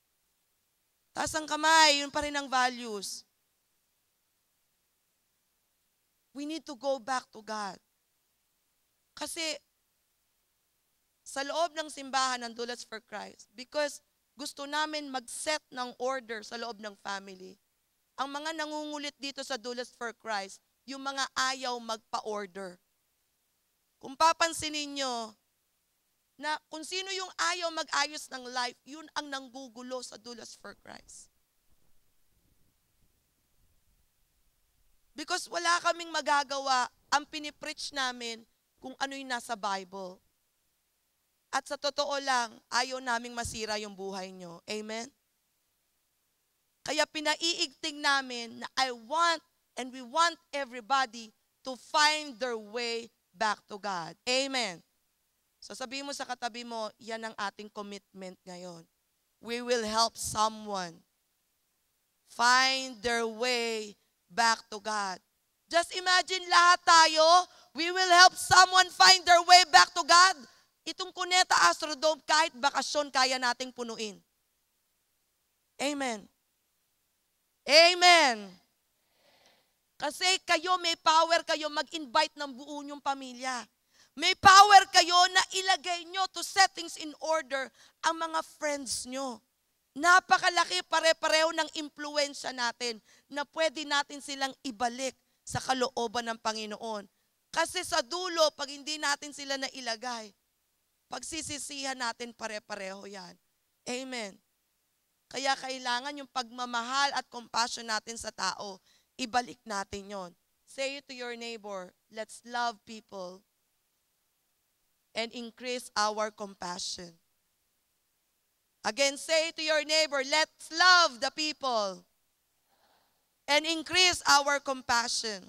Taas ang kamay, yun pa rin ang values. We need to go back to God. Kasi sa loob ng simbahan ng Dulas for Christ because gusto namin mag-set ng order sa loob ng family. Ang mga nangungulit dito sa Dulas for Christ, yung mga ayaw magpa-order. Kung papansinin ninyo, na kung sino yung ayaw mag-ayos ng life, yun ang nanggugulo sa Dulas for Christ. Because wala kaming magagawa ang pinipreach namin kung ano yung nasa Bible. At sa totoo lang, ayaw naming masira yung buhay nyo. Amen? Kaya pinaiigting namin na I want and we want everybody to find their way back to God. Amen. So sabi mo sa katabi mo, yan ang ating commitment ngayon. We will help someone find their way back to God. Just imagine lahat tayo, we will help someone find their way back to God. Itong Cuneta Astrodome, kahit bakasyon, kaya nating punuin. Amen. Amen. Kasi kayo may power kayo mag-invite ng buo niyong pamilya. May power kayo na ilagay nyo to settings in order ang mga friends nyo. Napakalaki pare-pareho ng impluensya natin na pwede natin silang ibalik sa kalooban ng Panginoon. Kasi sa dulo, pag hindi natin sila nailagay, Pagsisisihan natin pare-pareho yan. Amen. Kaya kailangan yung pagmamahal at compassion natin sa tao, ibalik natin yon. Say to your neighbor, let's love people and increase our compassion. Again, say to your neighbor, let's love the people and increase our compassion.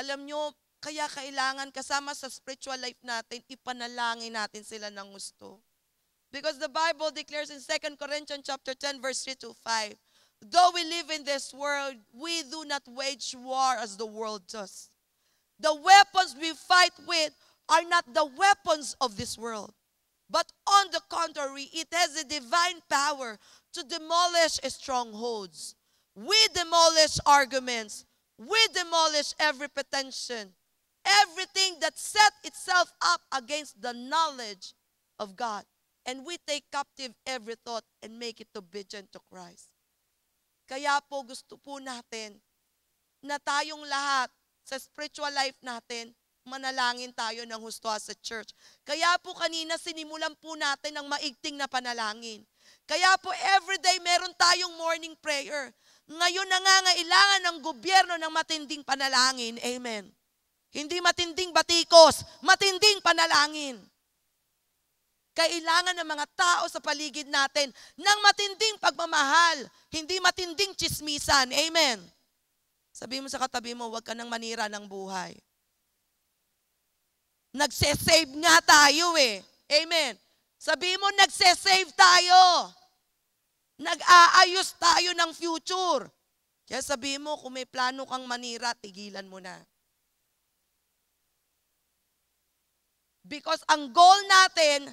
Alam nyo, kaya kailangan kasama sa spiritual life natin, ipanalangin natin sila ng gusto. Because the Bible declares in 2 Corinthians chapter 10 verse 3 to 5, Though we live in this world, we do not wage war as the world does. The weapons we fight with are not the weapons of this world. But on the contrary, it has a divine power to demolish strongholds. We demolish arguments. We demolish every pretension everything that set itself up against the knowledge of God. And we take captive every thought and make it obedient to Christ. Kaya po gusto po natin na tayong lahat sa spiritual life natin, manalangin tayo ng husto sa church. Kaya po kanina sinimulan po natin ng maigting na panalangin. Kaya po everyday meron tayong morning prayer. Ngayon nangangailangan ng gobyerno ng matinding panalangin. Amen. Hindi matinding batikos, matinding panalangin. Kailangan ng mga tao sa paligid natin ng matinding pagmamahal, hindi matinding chismisan. Amen. Sabi mo sa katabi mo, huwag ka nang manira ng buhay. Nagsesave nga tayo eh. Amen. Sabi mo, nagsesave tayo. Nag-aayos tayo ng future. Kaya sabi mo, kung may plano kang manira, tigilan mo na. Because ang goal natin,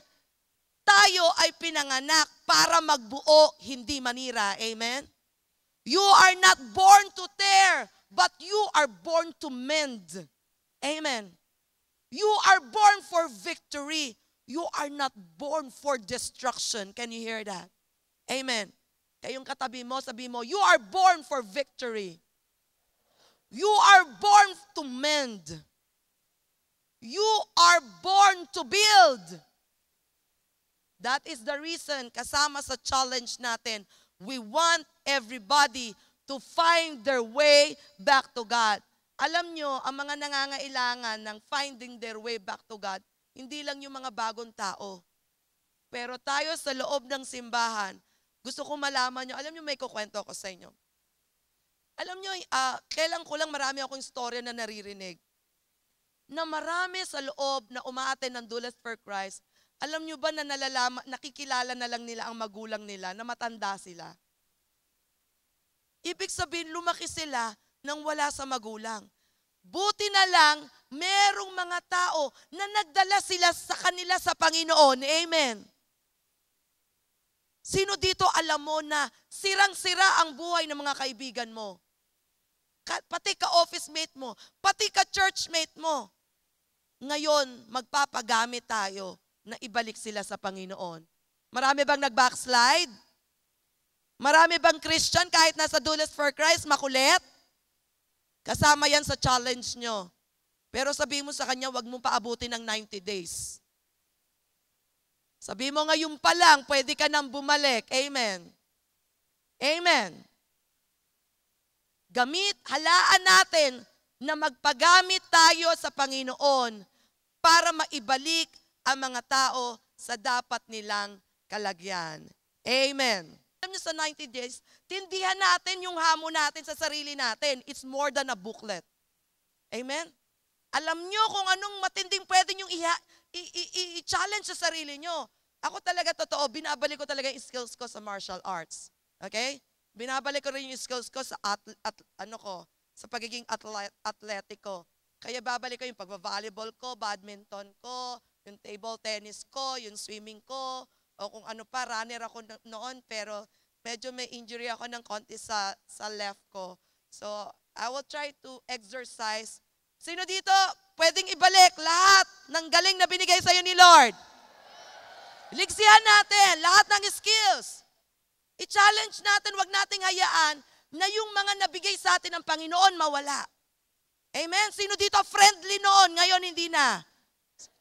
tayo ay pinanganak para magbuo, hindi manira. Amen? You are not born to tear, but you are born to mend. Amen. You are born for victory. You are not born for destruction. Can you hear that? Amen. Kayong katabi mo, sabi mo, you are born for victory. You are born to mend. You are born to build. That is the reason kasama sa challenge natin. We want everybody to find their way back to God. Alam nyo, ang mga nangangailangan ng finding their way back to God, hindi lang yung mga bagong tao. Pero tayo sa loob ng simbahan, gusto ko malaman nyo, alam nyo may kukwento ako sa inyo. Alam nyo, uh, kailan ko lang marami akong istorya na naririnig na marami sa loob na umaaten ng Dulas for Christ, alam nyo ba na nalalama, nakikilala na lang nila ang magulang nila, na matanda sila? Ibig sabihin, lumaki sila nang wala sa magulang. Buti na lang, merong mga tao na nagdala sila sa kanila sa Panginoon. Amen. Sino dito alam mo na sirang-sira ang buhay ng mga kaibigan mo? pati ka office mate mo, pati ka church mate mo. Ngayon, magpapagamit tayo na ibalik sila sa Panginoon. Marami bang nag-backslide? Marami bang Christian kahit nasa Dulas for Christ, makulit? Kasama yan sa challenge nyo. Pero sabi mo sa kanya, wag mong paabutin ng 90 days. Sabi mo ngayon pa lang, pwede ka nang bumalik. Amen. Amen. Gamit, halaan natin na magpagamit tayo sa Panginoon para maibalik ang mga tao sa dapat nilang kalagyan. Amen. Alam niyo sa 90 days, tindihan natin yung hamon natin sa sarili natin. It's more than a booklet. Amen? Alam niyo kung anong matinding pwede niyong i-challenge sa sarili niyo. Ako talaga, totoo, binabalik ko talaga yung skills ko sa martial arts. Okay? Binabalik ko rin yung skills ko sa at, at, ano ko, sa pagiging atlet, athletic ko. Kaya babalik ko yung pagva-volleyball ko, badminton ko, yung table tennis ko, yung swimming ko, o kung ano pa, runner ako noon, pero medyo may injury ako ng konti sa, sa left ko. So, I will try to exercise. Sino dito? Pwedeng ibalik lahat ng galing na binigay sa'yo ni Lord. Ligsihan natin lahat ng skills. I-challenge natin, wag nating hayaan na yung mga nabigay sa atin ng Panginoon mawala. Amen? Sino dito friendly noon? Ngayon hindi na.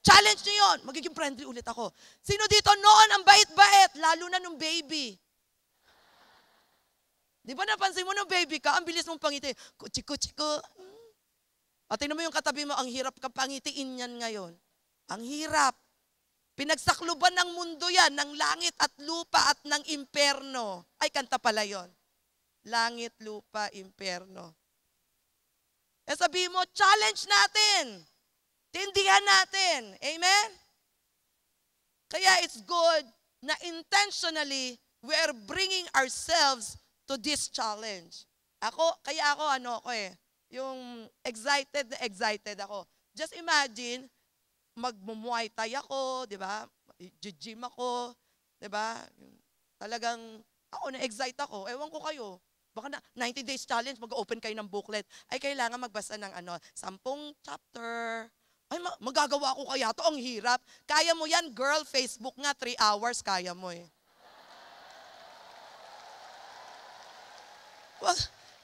Challenge niyo yun. Magiging friendly ulit ako. Sino dito noon ang bait-bait? Lalo na nung baby. Di ba napansin mo nung baby ka, ang bilis mong pangiti. Kuchiko-chiko. Hmm? At tingnan mo yung katabi mo, ang hirap ka pangitiin yan ngayon. Ang hirap. Pinagsakluban ng mundo yan, ng langit at lupa at ng imperno. Ay, kanta pala yon. Langit, lupa, imperno. E sabi mo, challenge natin. Tindihan natin. Amen? Kaya it's good na intentionally we are bringing ourselves to this challenge. Ako, kaya ako ano ako eh, yung excited na excited ako. Just imagine, magmumuay tayo ako, di ba? Gym ako, di ba? Talagang ako na excited ako. Ewan ko kayo. Baka na, 90 days challenge, mag-open kayo ng booklet. Ay, kailangan magbasa ng ano, 10 chapter. Ay, magagawa ko kaya to. Ang hirap. Kaya mo yan, girl. Facebook nga, 3 hours, kaya mo eh.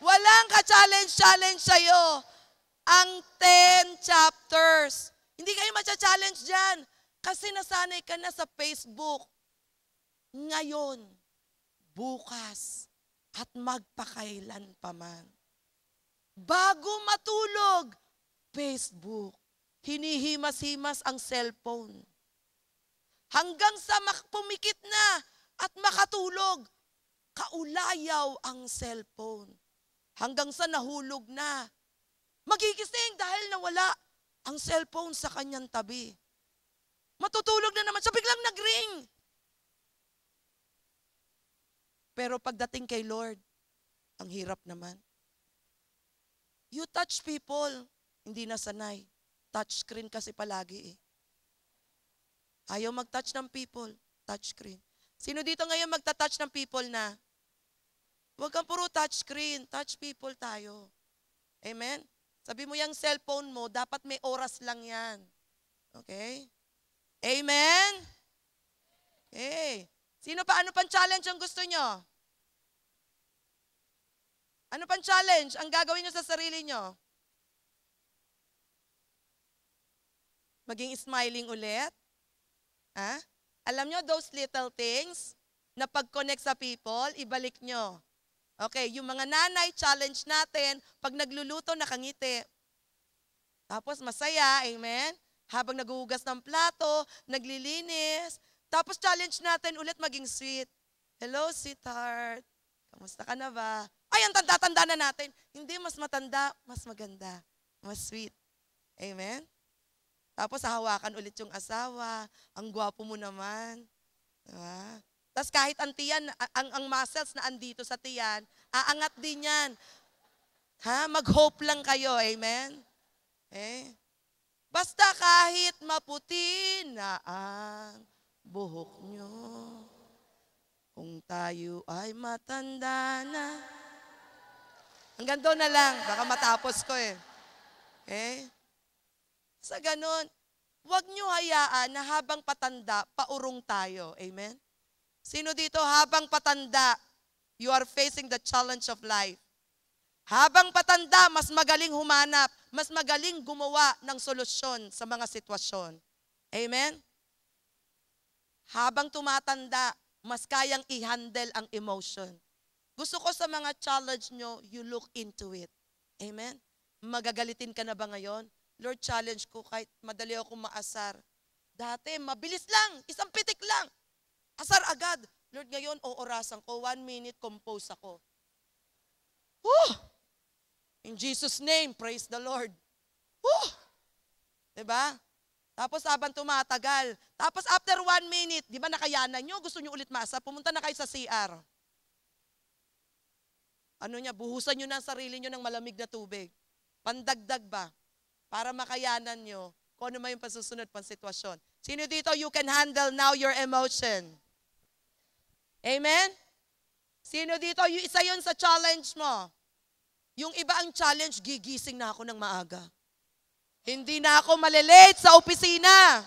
Walang ka-challenge-challenge sa'yo. Ang 10 chapters. Hindi kayo ma challenge dyan. Kasi nasanay ka na sa Facebook. Ngayon, bukas, at magpakailan pa man. Bago matulog, Facebook, hinihimas-himas ang cellphone. Hanggang sa pumikit na at makatulog, kaulayaw ang cellphone. Hanggang sa nahulog na. Magigising dahil nawala ang cellphone sa kanyang tabi. Matutulog na naman siya. Biglang nagring. Pero pagdating kay Lord, ang hirap naman. You touch people, hindi na sanay. Touch screen kasi palagi eh. Ayaw mag-touch ng people, touch screen. Sino dito ngayon magta-touch ng people na? Huwag kang puro touch screen, touch people tayo. Amen? Sabi mo yung cellphone mo, dapat may oras lang yan. Okay? Amen? Okay. Sino pa? Ano pang challenge ang gusto nyo? Ano pang challenge ang gagawin nyo sa sarili nyo? Maging smiling ulit? Ha? Alam nyo, those little things na pag-connect sa people, ibalik nyo. Okay, yung mga nanay, challenge natin, pag nagluluto, nakangiti. Tapos masaya, amen? Habang naguhugas ng plato, naglilinis, tapos challenge natin ulit maging sweet. Hello, sweetheart. Kamusta ka na ba? Ay, ang tanda-tanda na natin. Hindi, mas matanda, mas maganda, mas sweet. Amen? Tapos hawakan ulit yung asawa. Ang gwapo mo naman. Diba? Tapos kahit ang tiyan, ang, ang muscles na andito sa tiyan, aangat din yan. Ha? Mag-hope lang kayo. Amen? Eh? Basta kahit maputi na ang buhok nyo. Kung tayo ay matanda na. Hanggang doon na lang, baka matapos ko eh. Okay? Eh? Sa ganun, huwag nyo hayaan na habang patanda, paurong tayo. Amen? Sino dito habang patanda, you are facing the challenge of life. Habang patanda, mas magaling humanap, mas magaling gumawa ng solusyon sa mga sitwasyon. Amen? habang tumatanda, mas kayang i-handle ang emotion. Gusto ko sa mga challenge nyo, you look into it. Amen? Magagalitin ka na ba ngayon? Lord, challenge ko kahit madali ako maasar. Dati, mabilis lang, isang pitik lang. Asar agad. Lord, ngayon, oorasan ko, one minute, compose ako. Woo! In Jesus' name, praise the Lord. Woo! Diba? Tapos habang tumatagal, tapos after one minute, di ba nakayanan nyo, gusto nyo ulit masa, pumunta na kayo sa CR. Ano niya, buhusan nyo na ang sarili nyo ng malamig na tubig. Pandagdag ba? Para makayanan nyo kung ano may yung pasusunod pang sitwasyon. Sino dito, you can handle now your emotion. Amen? Sino dito, isa yun sa challenge mo. Yung iba ang challenge, gigising na ako ng maaga. Hindi na ako malilate sa opisina.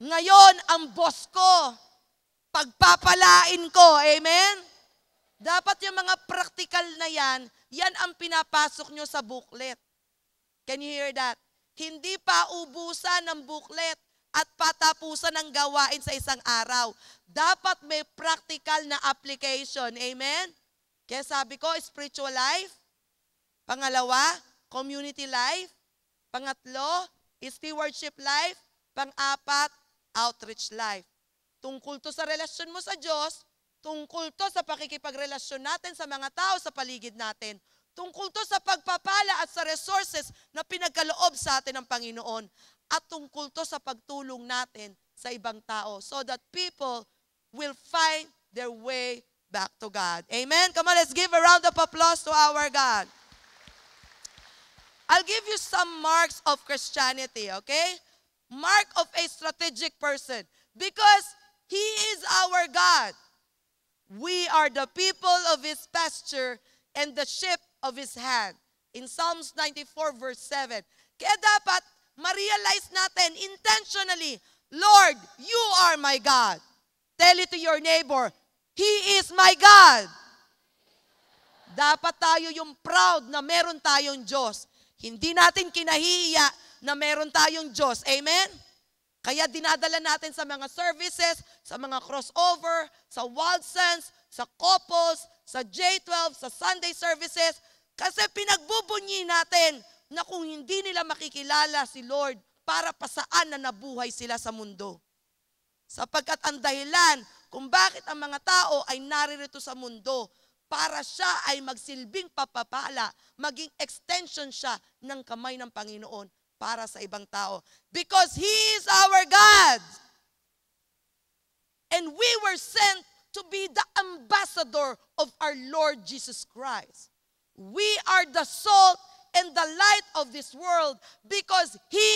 Ngayon, ang boss ko, pagpapalain ko. Amen? Dapat yung mga practical na yan, yan ang pinapasok nyo sa booklet. Can you hear that? Hindi pa ubusan ng booklet at patapusan ng gawain sa isang araw. Dapat may practical na application. Amen? Kaya sabi ko, spiritual life, Pangalawa, community life. Pangatlo, stewardship life. Pang-apat, outreach life. Tungkol to sa relasyon mo sa Diyos, tungkol to sa pakikipagrelasyon natin sa mga tao sa paligid natin, tungkol to sa pagpapala at sa resources na pinagkaloob sa atin ng Panginoon, at tungkol to sa pagtulong natin sa ibang tao so that people will find their way back to God. Amen? Come on, let's give a round of applause to our God. I'll give you some marks of Christianity, okay? Mark of a strategic person because he is our God. We are the people of his pasture and the sheep of his hand. In Psalms 94 verse 7. Kaya dapat ma-realize natin intentionally, Lord, you are my God. Tell it to your neighbor, He is my God. Dapat tayo yung proud na meron tayong Diyos. Hindi natin kinahiya na meron tayong Diyos. Amen? Kaya dinadala natin sa mga services, sa mga crossover, sa wild sense, sa couples, sa J12, sa Sunday services, kasi pinagbubunyi natin na kung hindi nila makikilala si Lord, para pa saan na nabuhay sila sa mundo. Sapagkat ang dahilan kung bakit ang mga tao ay naririto sa mundo para siya ay magsilbing papapala, maging extension siya ng kamay ng Panginoon para sa ibang tao. Because He is our God. And we were sent to be the ambassador of our Lord Jesus Christ. We are the salt and the light of this world because He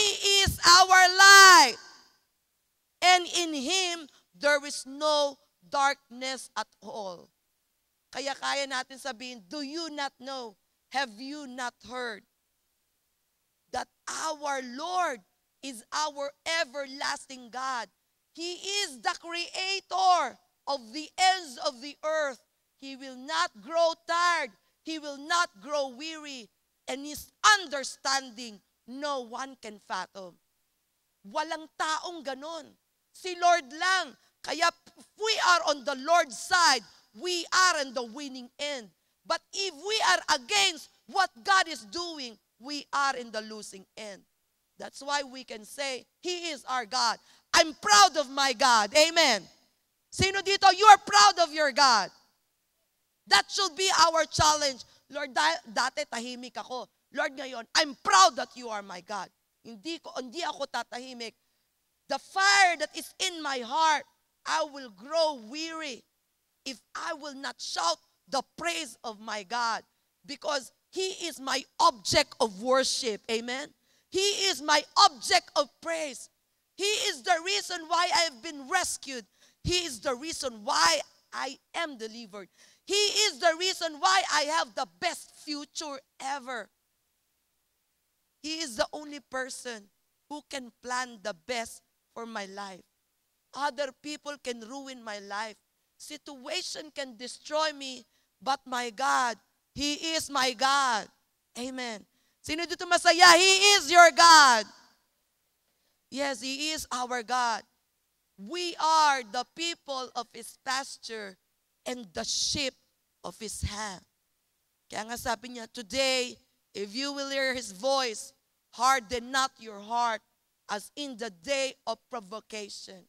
is our light. And in Him, there is no darkness at all. Kaya kaya natin sabihin, do you not know? Have you not heard? That our Lord is our everlasting God. He is the creator of the ends of the earth. He will not grow tired. He will not grow weary. And His understanding, no one can fathom. Walang taong ganon. Si Lord lang. Kaya if we are on the Lord's side, we are in the winning end. But if we are against what God is doing, we are in the losing end. That's why we can say, He is our God. I'm proud of my God. Amen. Sino dito, you are proud of your God. That should be our challenge. Lord, dati tahimik ako. Lord, ngayon, I'm proud that you are my God. Hindi, ko, hindi ako tatahimik. The fire that is in my heart, I will grow weary if I will not shout the praise of my God because he is my object of worship. Amen. He is my object of praise. He is the reason why I have been rescued. He is the reason why I am delivered. He is the reason why I have the best future ever. He is the only person who can plan the best for my life. Other people can ruin my life, Situation can destroy me, but my God, He is my God. Amen. Sino dito masaya? He is your God. Yes, He is our God. We are the people of His pasture and the sheep of His hand. Kaya nga sabi niya, today, if you will hear His voice, harden not your heart as in the day of provocation.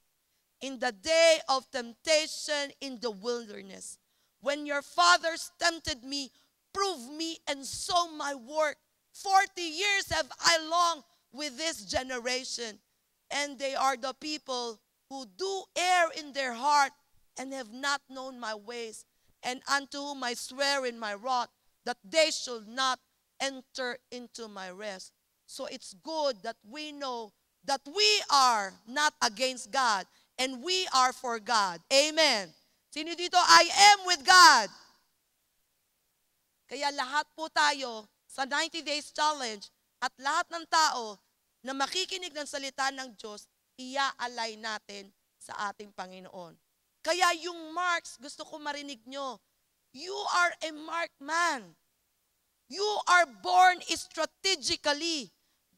in the day of temptation in the wilderness. When your fathers tempted me, prove me and so my work. 40 years have I longed with this generation, and they are the people who do err in their heart and have not known my ways, and unto whom I swear in my wrath that they shall not enter into my rest. So it's good that we know that we are not against God. and we are for God. Amen. Sino dito? I am with God. Kaya lahat po tayo sa 90 Days Challenge at lahat ng tao na makikinig ng salita ng Diyos, ia-align natin sa ating Panginoon. Kaya yung marks, gusto ko marinig nyo, you are a marked man. You are born strategically.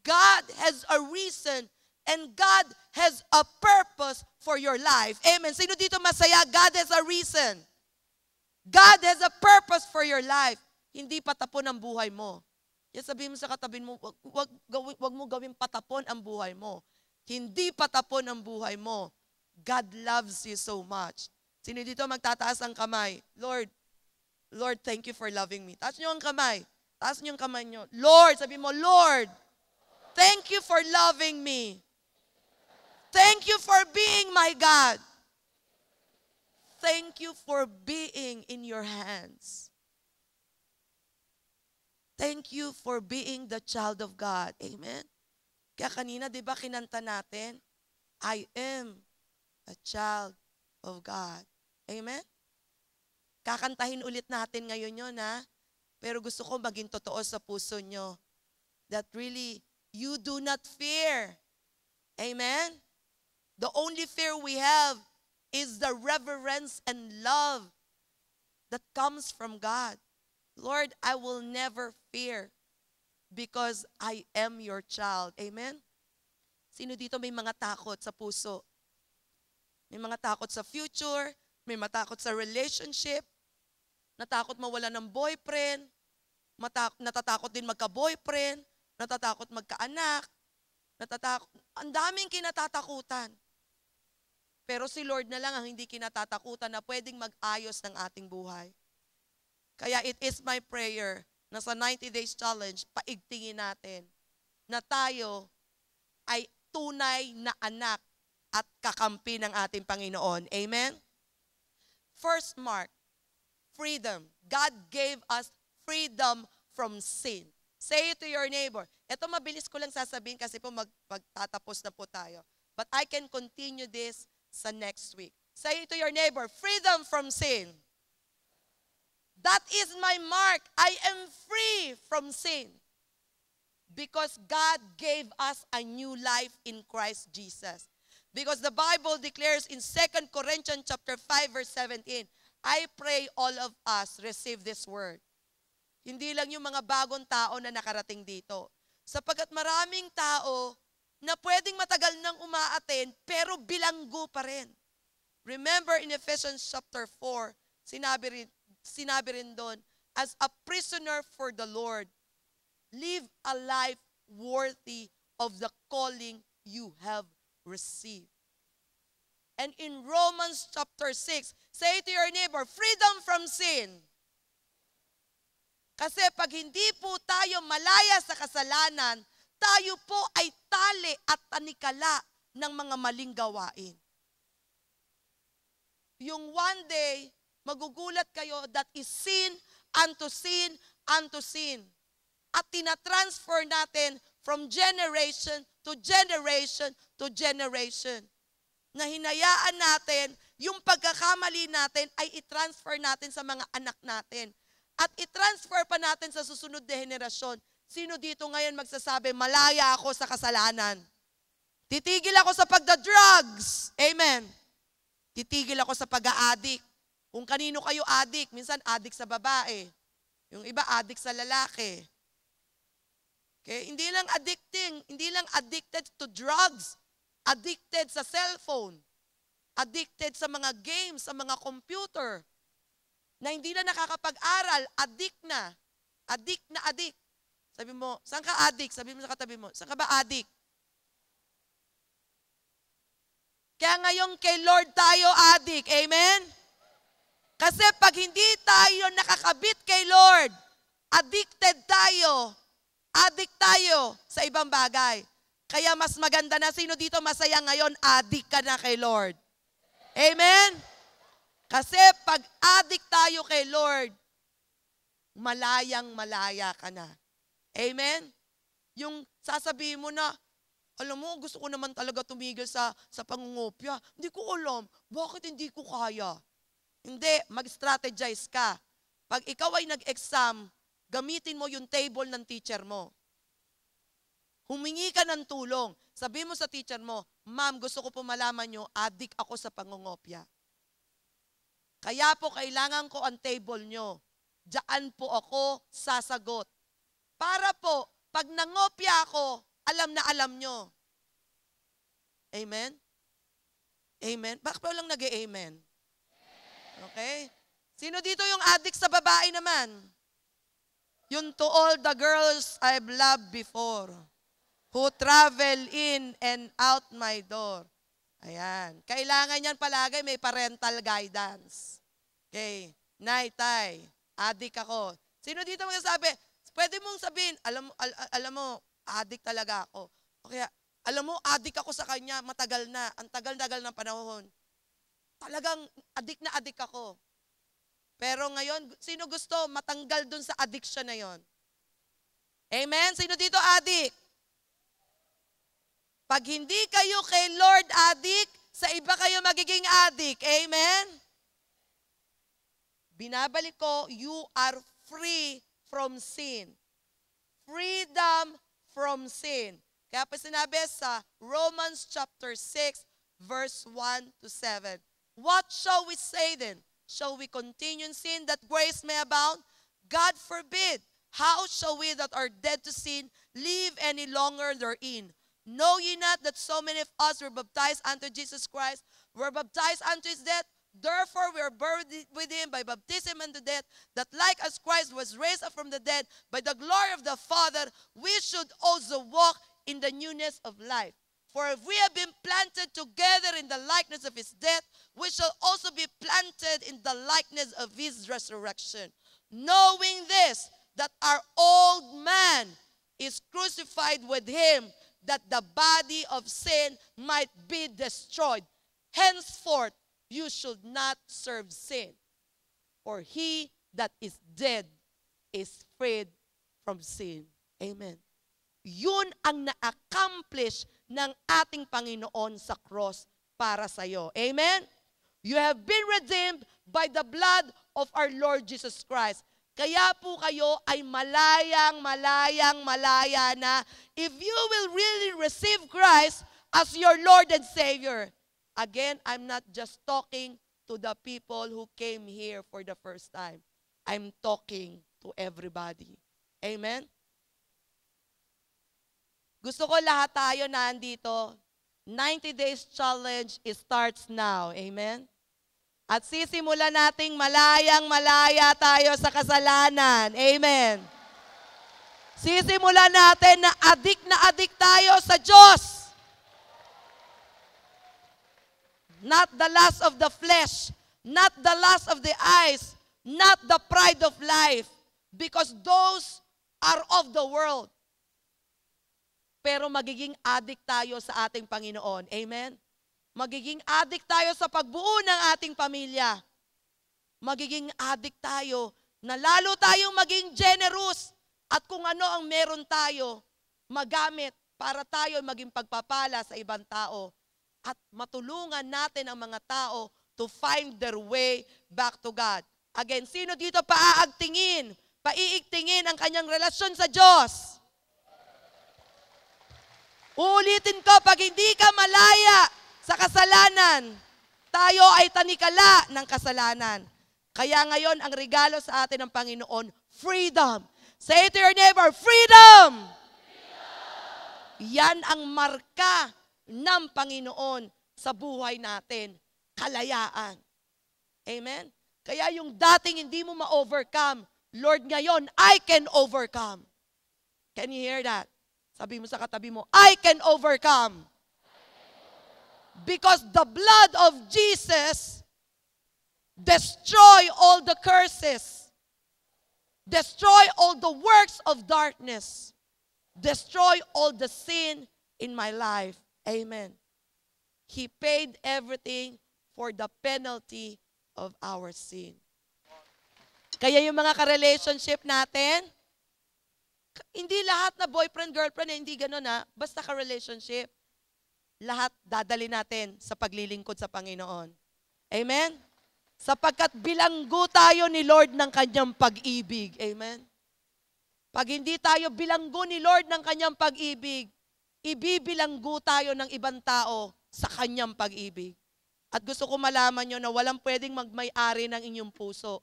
God has a reason and God has a purpose for your life. Amen. Sino dito masaya? God has a reason. God has a purpose for your life. Hindi patapon ang buhay mo. Yan sabihin mo sa katabi mo, wag, wag, gawin, wag mo gawin patapon ang buhay mo. Hindi patapon ang buhay mo. God loves you so much. Sino dito magtataas ang kamay? Lord, Lord, thank you for loving me. Taas niyo ang kamay. Taas niyo ang kamay niyo. Lord, sabi mo, Lord, thank you for loving me. Thank you for being my God. Thank you for being in your hands. Thank you for being the child of God. Amen? Kaya kanina, di ba, kinanta natin, I am a child of God. Amen? Kakantahin ulit natin ngayon yon ha? Pero gusto ko maging totoo sa puso nyo that really, you do not fear. Amen? The only fear we have is the reverence and love that comes from God. Lord, I will never fear because I am your child. Amen? Sino dito may mga takot sa puso? May mga takot sa future, may matakot sa relationship, natakot mawala ng boyfriend, matak- natatakot din magka-boyfriend, natatakot magkaanak, natatakot, ang daming kinatatakutan. Pero si Lord na lang ang hindi kinatatakutan na pwedeng mag-ayos ng ating buhay. Kaya it is my prayer na sa 90 Days Challenge, paigtingin natin na tayo ay tunay na anak at kakampi ng ating Panginoon. Amen? First mark, freedom. God gave us freedom from sin. Say it to your neighbor. Ito mabilis ko lang sasabihin kasi po mag, magtatapos na po tayo. But I can continue this sa next week. Say to your neighbor, freedom from sin. That is my mark. I am free from sin. Because God gave us a new life in Christ Jesus. Because the Bible declares in 2 Corinthians chapter 5 verse 17, I pray all of us receive this word. Hindi lang yung mga bagong tao na nakarating dito. Sapagat maraming tao na pwedeng matagal nang umaaten pero bilanggo pa rin. Remember in Ephesians chapter 4, sinabi rin, sinabi rin doon, as a prisoner for the Lord, live a life worthy of the calling you have received. And in Romans chapter 6, say to your neighbor, freedom from sin. Kasi pag hindi po tayo malaya sa kasalanan, tayo po ay tali at tanikala ng mga maling gawain. Yung one day, magugulat kayo that is sin unto sin unto sin. At tinatransfer natin from generation to generation to generation. Na hinayaan natin yung pagkakamali natin ay i-transfer natin sa mga anak natin. At i-transfer pa natin sa susunod na henerasyon Sino dito ngayon magsasabi, malaya ako sa kasalanan? Titigil ako sa pagda-drugs. Amen. Titigil ako sa pag-a-addict. Kung kanino kayo addict, minsan addict sa babae. Yung iba addict sa lalaki. Okay? Hindi lang addicting, hindi lang addicted to drugs, addicted sa cellphone, addicted sa mga games, sa mga computer, na hindi na nakakapag-aral, addict na, addict na addict. Sabi mo, saan ka addict? Sabi mo sa katabi mo, saan ka ba addict? Kaya ngayon kay Lord tayo addict. Amen? Kasi pag hindi tayo nakakabit kay Lord, addicted tayo. Addict tayo sa ibang bagay. Kaya mas maganda na sino dito masaya ngayon, addict ka na kay Lord. Amen? Kasi pag addict tayo kay Lord, malayang malaya ka na. Amen? Yung sasabihin mo na, alam mo, gusto ko naman talaga tumigil sa, sa pangungopia. Hindi ko alam, bakit hindi ko kaya? Hindi, mag-strategize ka. Pag ikaw ay nag-exam, gamitin mo yung table ng teacher mo. Humingi ka ng tulong. Sabi mo sa teacher mo, Ma'am, gusto ko po malaman nyo, adik ako sa pangungopia. Kaya po, kailangan ko ang table nyo. Diyan po ako sasagot. Para po, pag nangopya ako, alam na alam nyo. Amen? Amen? Bakit pa lang nag-amen? Okay? Sino dito yung addict sa babae naman? Yung to all the girls I've loved before who travel in and out my door. Ayan. Kailangan yan palagi may parental guidance. Okay. Nay, tay, adik ako. Sino dito magsasabi, Pwede mong sabihin, alam, al, alam mo, adik talaga ako. O kaya, alam mo, adik ako sa kanya, matagal na, ang tagal-tagal ng panahon. Talagang adik na adik ako. Pero ngayon, sino gusto matanggal dun sa addiction na yon? Amen? Sino dito adik? Pag hindi kayo kay Lord adik, sa iba kayo magiging adik. Amen? Binabalik ko, you are free from sin. Freedom from sin. Kaya pa sinabi sa Romans chapter 6, verse 1 to 7. What shall we say then? Shall we continue in sin that grace may abound? God forbid. How shall we that are dead to sin live any longer therein? Know ye not that so many of us were baptized unto Jesus Christ, were baptized unto his death? Therefore, we are buried with him by baptism into death, that like as Christ was raised up from the dead by the glory of the Father, we should also walk in the newness of life. For if we have been planted together in the likeness of his death, we shall also be planted in the likeness of his resurrection. Knowing this, that our old man is crucified with him, that the body of sin might be destroyed. Henceforth, you should not serve sin. Or he that is dead is freed from sin. Amen. Yun ang na-accomplish ng ating Panginoon sa cross para sa iyo. Amen? You have been redeemed by the blood of our Lord Jesus Christ. Kaya po kayo ay malayang, malayang, malaya na if you will really receive Christ as your Lord and Savior, Again, I'm not just talking to the people who came here for the first time. I'm talking to everybody. Amen? Gusto ko lahat tayo nandito. 90 days challenge starts now. Amen? At sisimulan nating malayang malaya tayo sa kasalanan. Amen? Sisimulan natin na adik na adik tayo sa Diyos. not the lust of the flesh, not the lust of the eyes, not the pride of life, because those are of the world. Pero magiging addict tayo sa ating Panginoon. Amen? Magiging addict tayo sa pagbuo ng ating pamilya. Magiging addict tayo na lalo tayong maging generous at kung ano ang meron tayo, magamit para tayo maging pagpapala sa ibang tao at matulungan natin ang mga tao to find their way back to God. Again, sino dito paaagtingin, paiigtingin ang kanyang relasyon sa Diyos? Uulitin ko, pag hindi ka malaya sa kasalanan, tayo ay tanikala ng kasalanan. Kaya ngayon, ang regalo sa atin ng Panginoon, freedom. Say to your neighbor, freedom! freedom! Yan ang marka ng Panginoon sa buhay natin. Kalayaan. Amen? Kaya yung dating hindi mo ma-overcome, Lord, ngayon, I can overcome. Can you hear that? Sabi mo sa katabi mo, I can overcome. Because the blood of Jesus destroy all the curses. Destroy all the works of darkness. Destroy all the sin in my life. Amen. He paid everything for the penalty of our sin. Kaya yung mga ka-relationship natin, hindi lahat na boyfriend, girlfriend, eh, hindi ganun ha, ah. basta ka-relationship, lahat dadali natin sa paglilingkod sa Panginoon. Amen? Sapagkat bilanggo tayo ni Lord ng kanyang pag-ibig. Amen? Pag hindi tayo bilanggo ni Lord ng kanyang pag-ibig, ibibilanggo tayo ng ibang tao sa kanyang pag-ibig. At gusto ko malaman nyo na walang pwedeng magmay-ari ng inyong puso.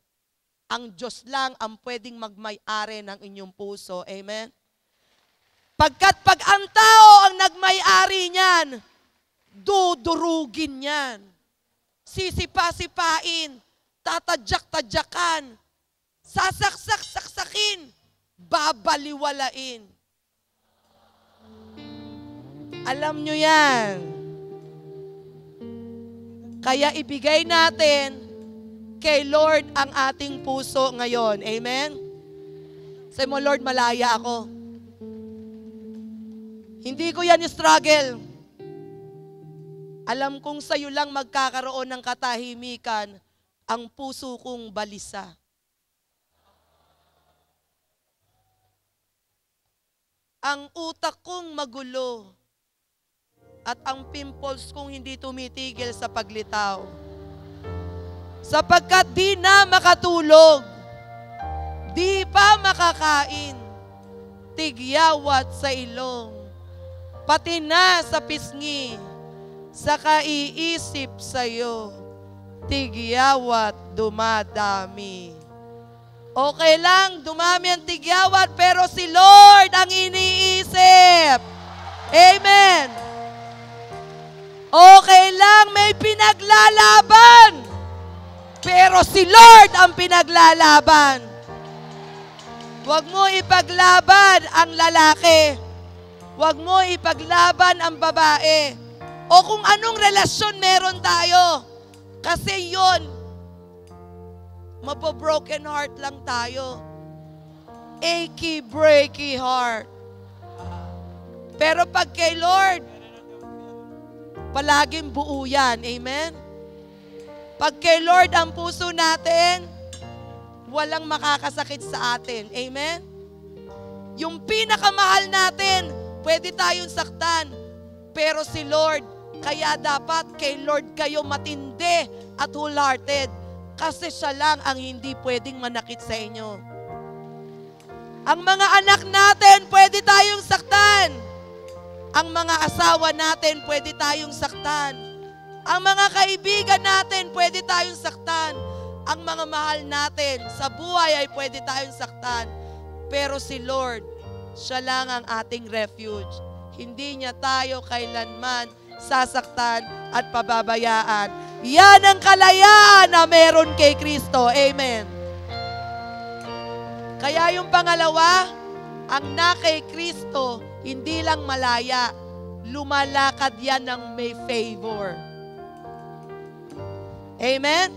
Ang Diyos lang ang pwedeng magmay-ari ng inyong puso. Amen? Pagkat pag ang tao ang nagmay-ari niyan, dudurugin niyan. Sisipasipain, tatadyak-tadyakan, sasaksak-saksakin, babaliwalain. Alam nyo yan. Kaya ibigay natin kay Lord ang ating puso ngayon. Amen? Say mo, Lord, malaya ako. Hindi ko yan struggle. Alam kong sa'yo lang magkakaroon ng katahimikan ang puso kong balisa. Ang utak kong magulo at ang pimples kung hindi tumitigil sa paglitaw. Sapagkat di na makatulog, di pa makakain, tigyawat sa ilong, pati na sa pisngi, sa kaiisip sa iyo, tigyawat dumadami. Okay lang, dumami ang tigyawat, pero si Lord ang iniisip. Amen. Okay lang, may pinaglalaban. Pero si Lord ang pinaglalaban. Huwag mo ipaglaban ang lalaki. Huwag mo ipaglaban ang babae. O kung anong relasyon meron tayo. Kasi yon mapo-broken heart lang tayo. Achy, breaky heart. Pero pag kay Lord, Palaging buo yan. Amen? Pag kay Lord ang puso natin, walang makakasakit sa atin. Amen? Yung pinakamahal natin, pwede tayong saktan. Pero si Lord, kaya dapat kay Lord kayo matindi at wholehearted. Kasi siya lang ang hindi pwedeng manakit sa inyo. Ang mga anak natin, pwede tayong saktan. Ang mga asawa natin, pwede tayong saktan. Ang mga kaibigan natin, pwede tayong saktan. Ang mga mahal natin sa buhay ay pwede tayong saktan. Pero si Lord, siya lang ang ating refuge. Hindi niya tayo kailanman sasaktan at pababayaan. Yan ang kalayaan na meron kay Kristo. Amen. Kaya yung pangalawa, ang na kay Kristo hindi lang malaya, lumalakad yan ng may favor. Amen?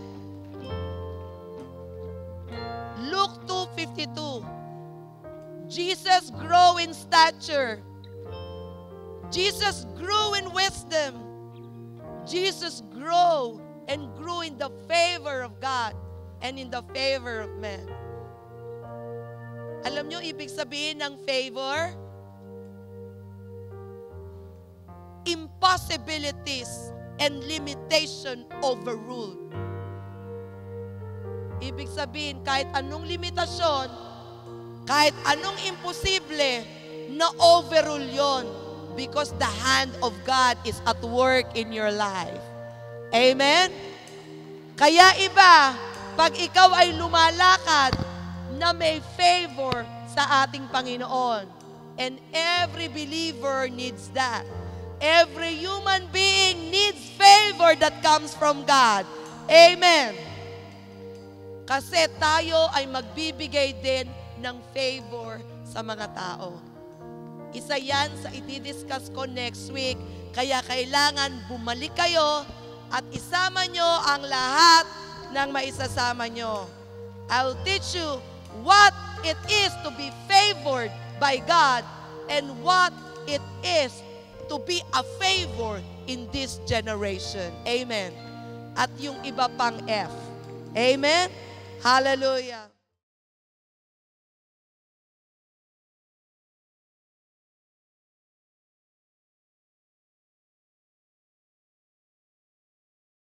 Luke 2.52 Jesus grew in stature. Jesus grew in wisdom. Jesus grew and grew in the favor of God and in the favor of men. Alam nyo, ibig sabihin ng favor, impossibilities and limitation overruled. Ibig sabihin, kahit anong limitasyon, kahit anong imposible, na overrule yon because the hand of God is at work in your life. Amen? Kaya iba, pag ikaw ay lumalakad na may favor sa ating Panginoon, and every believer needs that. Every human being needs favor that comes from God. Amen. Kasi tayo ay magbibigay din ng favor sa mga tao. Isa yan sa itidiscuss ko next week. Kaya kailangan bumalik kayo at isama nyo ang lahat ng maisasama nyo. I'll teach you what it is to be favored by God and what it is to be a favor in this generation. Amen. At yung iba pang F. Amen? Hallelujah.